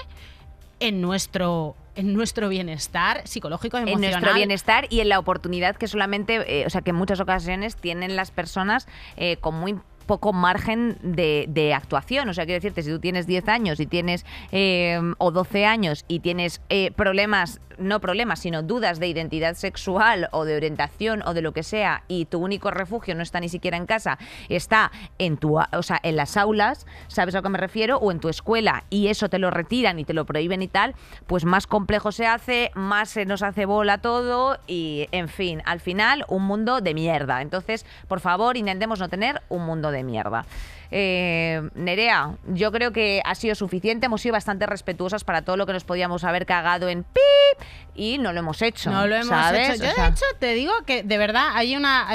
en nuestro en nuestro bienestar psicológico y emocional. En nuestro bienestar y en la oportunidad que solamente, eh, o sea, que en muchas ocasiones tienen las personas eh, con muy poco margen de, actuación. O sea, quiero decirte, si tú tienes 10 años y tienes eh, o 12 años y tienes problemas no problemas, sino dudas de identidad sexual o de orientación o de lo que sea, y tu único refugio no está ni siquiera en casa, está en tu, o en las aulas, ¿sabes a lo me refiero? O en tu escuela, y eso te lo retiran y te lo prohíben y tal, pues más complejo se hace, más se nos hace bola todo, y en fin, al final, un mundo de mierda. Entonces, por favor, intentemos no tener un mundo de mierda. Eh, Nerea, yo creo que ha sido suficiente, hemos sido bastante respetuosas para todo lo que nos podíamos haber cagado en pip y no lo hemos hecho. No lo hemos hecho. Yo, de hecho, te digo que de verdad hay una.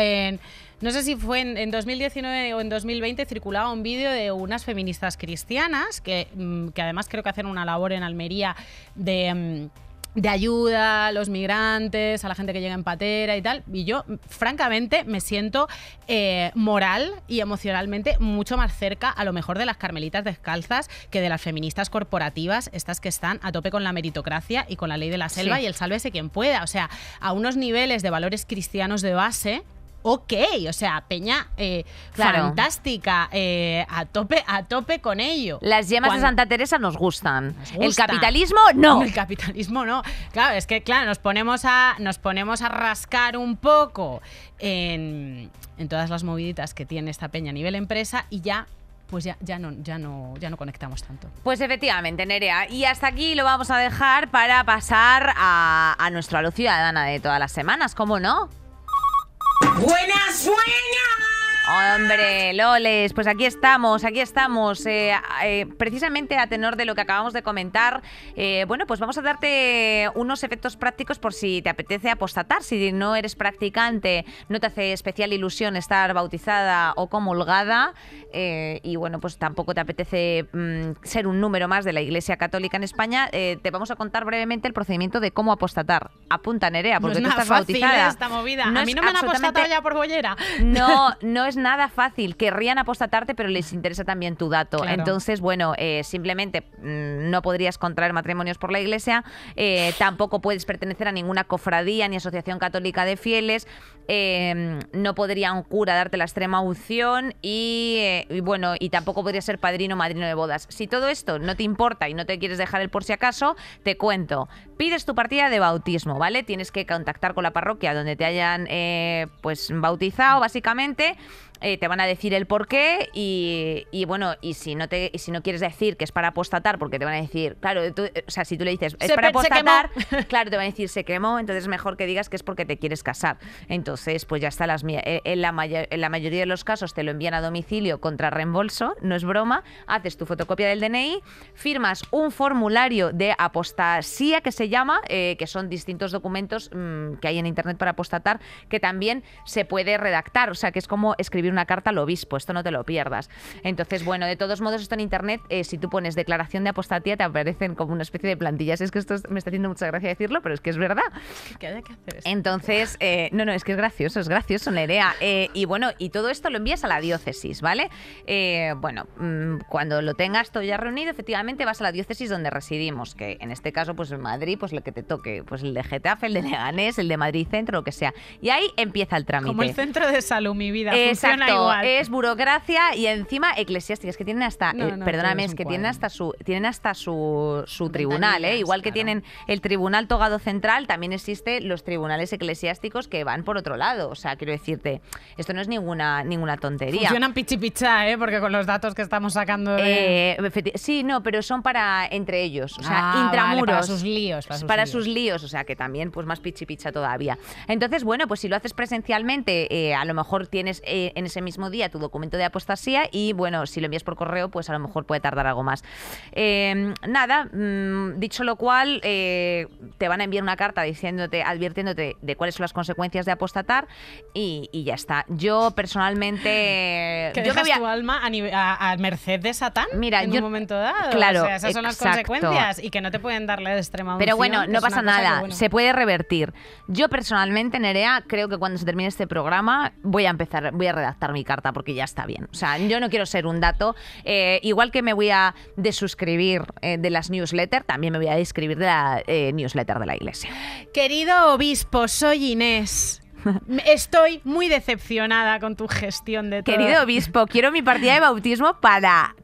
no sé si fue en, 2019 o en 2020, circulaba un vídeo de unas feministas cristianas mm, que, además creo que hacen una labor en Almería de. Mm, de ayuda a los migrantes, a la gente que llega en patera y tal. Y yo, francamente, me siento eh, moral y emocionalmente mucho más cerca a lo mejor de las carmelitas descalzas que de las feministas corporativas, estas que están a tope con la meritocracia y con la ley de la selva y el sálvese quien pueda. O sea, a unos niveles de valores cristianos de base ok, o sea, Peña eh, fantástica, eh, a tope, a tope con ello. Las yemas de Santa Teresa nos gustan. El capitalismo no. El capitalismo no. Claro, es que claro, nos ponemos a, nos ponemos a rascar un poco en, todas las moviditas que tiene esta Peña a nivel empresa y ya pues ya, ya, no, ya, no, ya no conectamos tanto. Pues efectivamente, Nerea. Y hasta aquí lo vamos a dejar para pasar a, nuestra luz Ciudadana de todas las semanas, ¿cómo no? Buenas, buenas. Hombre, Loles, pues aquí estamos, aquí estamos. Eh, eh, precisamente a tenor de lo que acabamos de comentar, eh, bueno, pues vamos a darte unos efectos prácticos por si te apetece apostatar, si no eres practicante, no te hace especial ilusión estar bautizada o comulgada, y bueno, pues tampoco te apetece mm, ser un número más de la Iglesia Católica en España, te vamos a contar brevemente el procedimiento de cómo apostatar. Apunta, Nerea, porque no estás bautizada. movida. a mí no me han apostatado ya por bollera. No, no es nada fácil. Querrían apostatarte, pero les interesa también tu dato. Entonces, bueno, eh, simplemente mm, no podrías contraer matrimonios por la iglesia, eh, tampoco puedes pertenecer a ninguna cofradía ni asociación católica de fieles. Em, no podría un cura darte la extrema opción eh, y, bueno, y tampoco podría ser padrino o madrino de bodas. Si todo esto no te importa y no te quieres dejar el por si acaso, te cuento. Pides tu partida de bautismo, ¿vale? Tienes que contactar con la parroquia donde te hayan eh, pues bautizado, básicamente, eh, te van a decir el por qué y, bueno, y si no te si no quieres decir que es para apostatar, porque te van a decir, claro, eh, o sea, si tú le dices es para apostatar, claro, te van a decir se quemó, entonces es mejor que digas que es porque te quieres casar. Entonces, pues ya está, las, eh, en, la en la mayoría de los casos te lo envían a domicilio contra reembolso, no es broma, haces tu fotocopia del DNI, firmas un formulario de apostasía que se llama, que son distintos documentos mm, que hay en Internet para apostatar, que también se puede redactar, o sea, que es como escribir una carta al obispo, esto no te lo pierdas. Entonces, bueno, de todos modos, esto en internet, eh, si tú pones declaración de apostatía, te aparecen como una especie de plantillas. Es que esto me está haciendo mucha gracia decirlo, pero es que es verdad. que hacer Entonces, eh, no, no, es que es gracioso, es gracioso, una idea. Eh, y bueno, y todo esto lo envías a la diócesis, ¿vale? bueno, mm, cuando lo tengas todo ya reunido, efectivamente vas a la diócesis donde residimos, que en este caso, pues en Madrid, pues lo que te toque, pues el de Getafe, el de Leganés, el de Madrid Centro, lo que sea. Y ahí empieza el trámite. Como el centro de salud, mi vida. Funciona es burocracia y encima eclesiásticas que tienen hasta, eh, perdóname, es que tienen hasta su, tienen hasta su, tribunal, ¿eh? igual que tienen el tribunal togado central, también existen los tribunales eclesiásticos que van por otro lado. O sea, quiero decirte, esto no es ninguna, ninguna tontería. Funcionan pichipichá, ¿eh? porque con los datos que estamos sacando. Eh, sí, no, pero son para entre ellos, o sea, ah, intramuros. para sus líos. Para, sus, líos. o sea, que también pues más pichipicha todavía. Entonces, bueno, pues si lo haces presencialmente, eh, a lo mejor tienes en ese mismo día tu documento de apostasía y bueno, si lo envías por correo, pues a lo mejor puede tardar algo más. Em, nada, mm, dicho lo cual, eh, te van a enviar una carta diciéndote, advirtiéndote de cuáles son las consecuencias de apostatar y, ya está. Yo personalmente... ¿Que yo dejas tu alma a, merced de Satán Mira, en un momento dado? Claro, o esas son las consecuencias y que no te pueden darle de extrema Pero bueno, no pasa nada, se puede revertir. Yo personalmente, Nerea, creo que cuando se termine este programa voy a empezar, voy a redactar mi carta porque ya está bien. O sea, yo no quiero ser un dato. Eh, igual que me voy a desuscribir eh, de las newsletters, también me voy a describir de la eh, newsletter de la iglesia. Querido obispo, soy Inés. Estoy muy decepcionada con tu gestión de todo. Querido obispo, quiero mi partida de bautismo para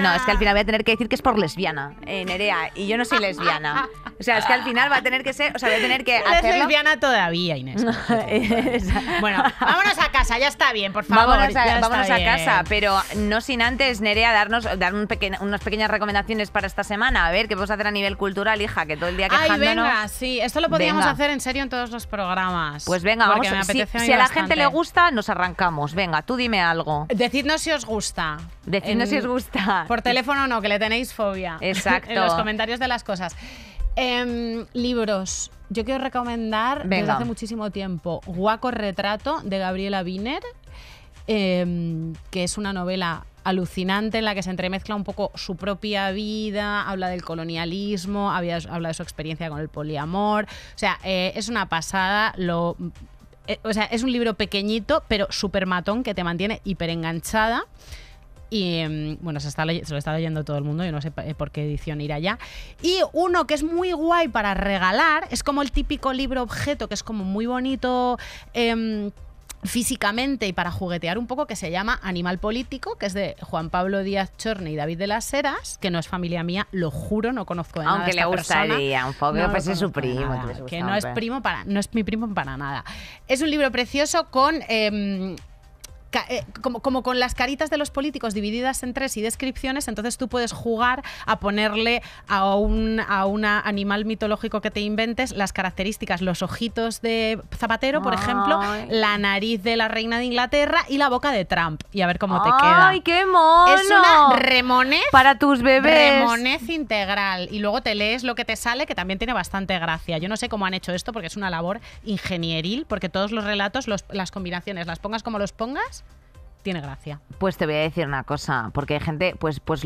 no, es que al final voy a tener que decir que es por lesbiana, eh, Nerea, y yo no soy lesbiana. O sea, es que al final va a tener que ser, o sea, voy a tener que hacerlo. Es lesbiana todavía, Inés. bueno, vámonos a casa, ya está bien, por favor. Vámonos a, casa, pero no sin antes, Nerea, darnos dar unas pequeñas recomendaciones para esta semana. A ver, ¿qué podemos hacer a nivel cultural, hija? Que todo el día quejándonos... Ay, venga, sí, esto lo podríamos hacer en serio en todos los programas. Pues venga, vamos, me si, si a la gente le gusta, nos arrancamos. Venga, tú dime algo. Decidnos si os gusta gusta. si os gusta. Por teléfono no, que le tenéis fobia. Exacto. en los comentarios de las cosas. Em, libros. Yo quiero recomendar desde hace muchísimo tiempo Guaco Retrato de Gabriela Wiener, em, que es una novela alucinante en la que se entremezcla un poco su propia vida, habla del colonialismo, habla de su experiencia con el poliamor. O sea, eh, es una pasada. Lo, eh, o sea, es un libro pequeñito, pero súper matón que te mantiene hiper enganchada. Y em, bueno, se, está, lo está leyendo todo el mundo, yo no sé eh, por qué edición ir allá. Y uno que es muy guay para regalar, es como el típico libro objeto, que es como muy bonito. Em, físicamente y para juguetear un poco que se llama Animal Político, que es de Juan Pablo Díaz Chorne y David de las Heras, que no es familia mía, lo juro, no conozco de nada Aunque le gustaría un poco, no pues es su primo. que no es primo para, no es mi primo para nada. Es un libro precioso con em, eh, como, como, con las caritas de los políticos divididas en tres y descripciones, entonces tú puedes jugar a ponerle a un a una animal mitológico que te inventes las características, los ojitos de Zapatero, por ejemplo, la nariz de la reina de Inglaterra y la boca de Trump. Y a ver cómo te queda. ¡Ay, qué mono! Es una remonez. Para tus bebés. Remonez integral. Y luego te lees lo que te sale, que también tiene bastante gracia. Yo no sé cómo han hecho esto, porque es una labor ingenieril, porque todos los relatos, las combinaciones, las pongas como los pongas, tiene gracia. Pues te voy a decir una cosa, porque hay gente, pues, pues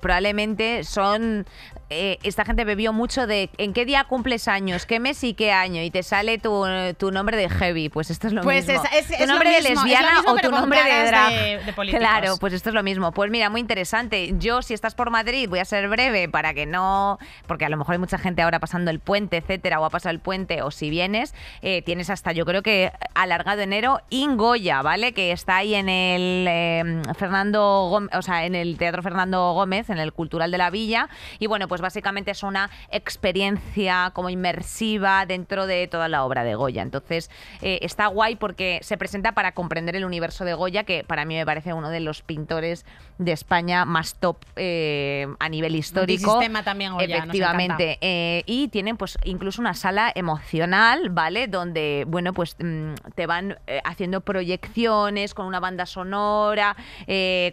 probablemente son eh, esta gente bebió mucho de en qué día cumples años, qué mes y qué año, y te sale tu, nombre de heavy. Pues esto es lo pues mismo. es, tu nombre de lesbiana o tu nombre de drag. claro, pues esto es lo mismo. Pues mira, muy interesante. Yo, si estás por Madrid, voy a ser breve para que no. Porque a lo mejor hay mucha gente ahora pasando el puente, etcétera, o ha pasado el puente, o si vienes, eh, tienes hasta yo creo que alargado enero Ingoya, ¿vale? Que está ahí en el em, Fernando o sea, en el Teatro Fernando Gómez, en el Cultural de la Villa. Y bueno, pues pues básicamente es una experiencia como inmersiva dentro de toda la obra de Goya. Entonces eh, está guay porque se presenta para comprender el universo de Goya, que para mí me parece uno de los pintores de España más top eh, a nivel histórico. Sistema también Goya, Efectivamente. Eh, y tienen pues incluso una sala emocional, ¿vale? Donde, bueno, pues mm, te van haciendo proyecciones con una banda sonora,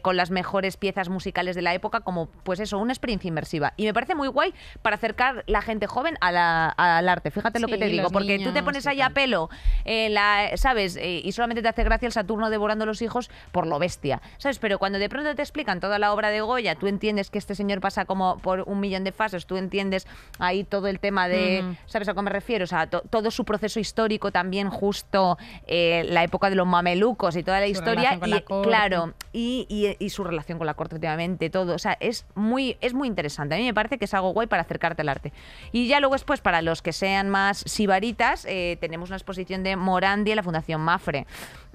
con las mejores piezas musicales de la época, como pues eso, una experiencia inmersiva. Y me parece muy guay para acercar la gente joven al arte. Fíjate lo que te digo, porque tú te pones ahí a pelo, eh, la, ¿sabes? Eh, y solamente te hace gracia el Saturno devorando los hijos por lo bestia, ¿sabes? Pero cuando de pronto te explican toda la obra de Goya, tú entiendes que este señor pasa como por un millón de fases, tú entiendes ahí todo el tema de, ¿sabes a qué me refiero? O sea, todo su proceso histórico también justo eh, la época de los mamelucos y toda la historia y claro y, y, su relación con la corte últimamente todo, o sea, es muy es muy interesante. A mí me parece que es algo guay para acercarte al arte. Y ya luego después, para los que sean más sibaritas, eh, tenemos una exposición de Morandi en la Fundación Mafre.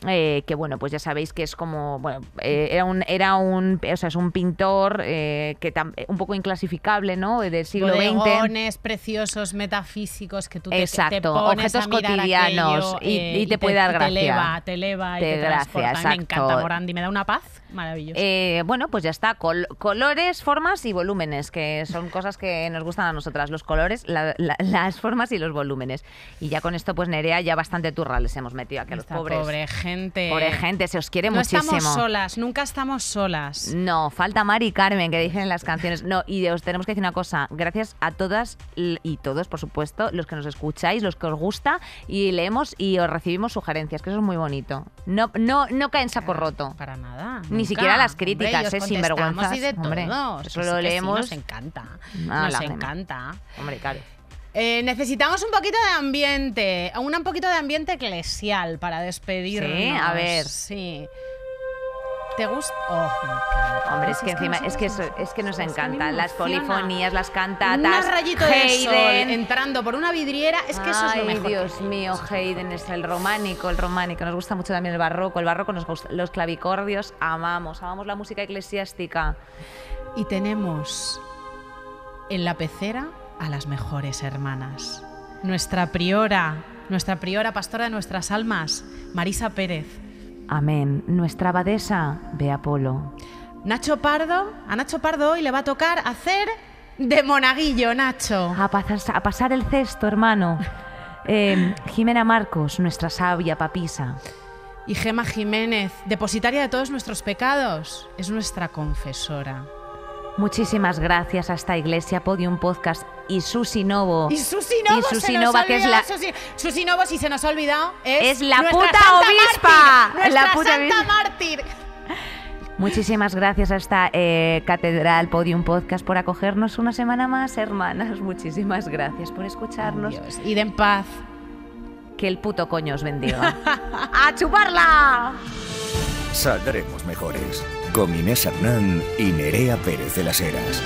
Eh, que bueno, pues ya sabéis que es como, bueno, eh, era un, era un, o sea, es un pintor eh, que un poco inclasificable, ¿no? Del siglo Bodegones, preciosos, metafísicos que tú te, Exacto, pones objetos cotidianos y, te, puede dar gracia. Te eleva, te eleva y te, te Me encanta Morandi, me da una paz maravilloso bueno, pues ya está, colores, formas y volúmenes, que son cosas que nos gustan a nosotras, los colores, las formas y los volúmenes. Y ya con esto, pues Nerea, ya bastante turra les hemos metido aquí a los pobres. Por gente, se os quiere muchísimo. No estamos solas, nunca estamos solas. No, falta Mari y Carmen, que dicen en las canciones. No, y os tenemos que decir una cosa. Gracias a todas y todos, por supuesto, los que nos escucháis, los que os gusta, y leemos y os recibimos sugerencias, que eso es muy bonito. No, no, no cae saco roto. Para nada. Ni siquiera las críticas, es eh, sin Hombre, eso lo leemos. nos encanta. Ah, nos encanta. Hombre, claro. Eh, necesitamos un poquito de ambiente, un poquito de ambiente eclesial para despedirnos. Sí, a ver. Sí. ¿Te gusta? Oh, Hombre, es que, encima, es que, nos encantan las polifonías, las cantatas. Un rayito entrando por una vidriera, es que eso es Dios mío, Hayden es el románico, el románico. Nos gusta mucho también el barroco, el barroco los clavicordios, amamos, amamos la música eclesiástica. Y tenemos en la pecera a las mejores hermanas. Nuestra priora, nuestra priora pastora de nuestras almas, Marisa Pérez. Amén. Nuestra abadesa, Bea Polo. Nacho Pardo, a Nacho Pardo hoy le va a tocar hacer de monaguillo, Nacho. A pasar, el cesto, hermano. Em, Jimena Marcos, nuestra sabia papisa. Y Gema Jiménez, depositaria de todos nuestros pecados, es nuestra confesora. Muchísimas gracias a esta iglesia, Podium Podcast y Susi Novo. Y Susi Novo, que es la. si se nos ha olvidado, es. es la puta Santa obispa. la Santa mártir. Muchísimas gracias a esta eh, Catedral Podium Podcast por acogernos una semana más, hermanas. Muchísimas gracias por escucharnos. Y Id en paz. Que el puto coño os bendiga. ¡A chuparla! saldremos mejores. Con Inés Hernán y Nerea Pérez de las Heras.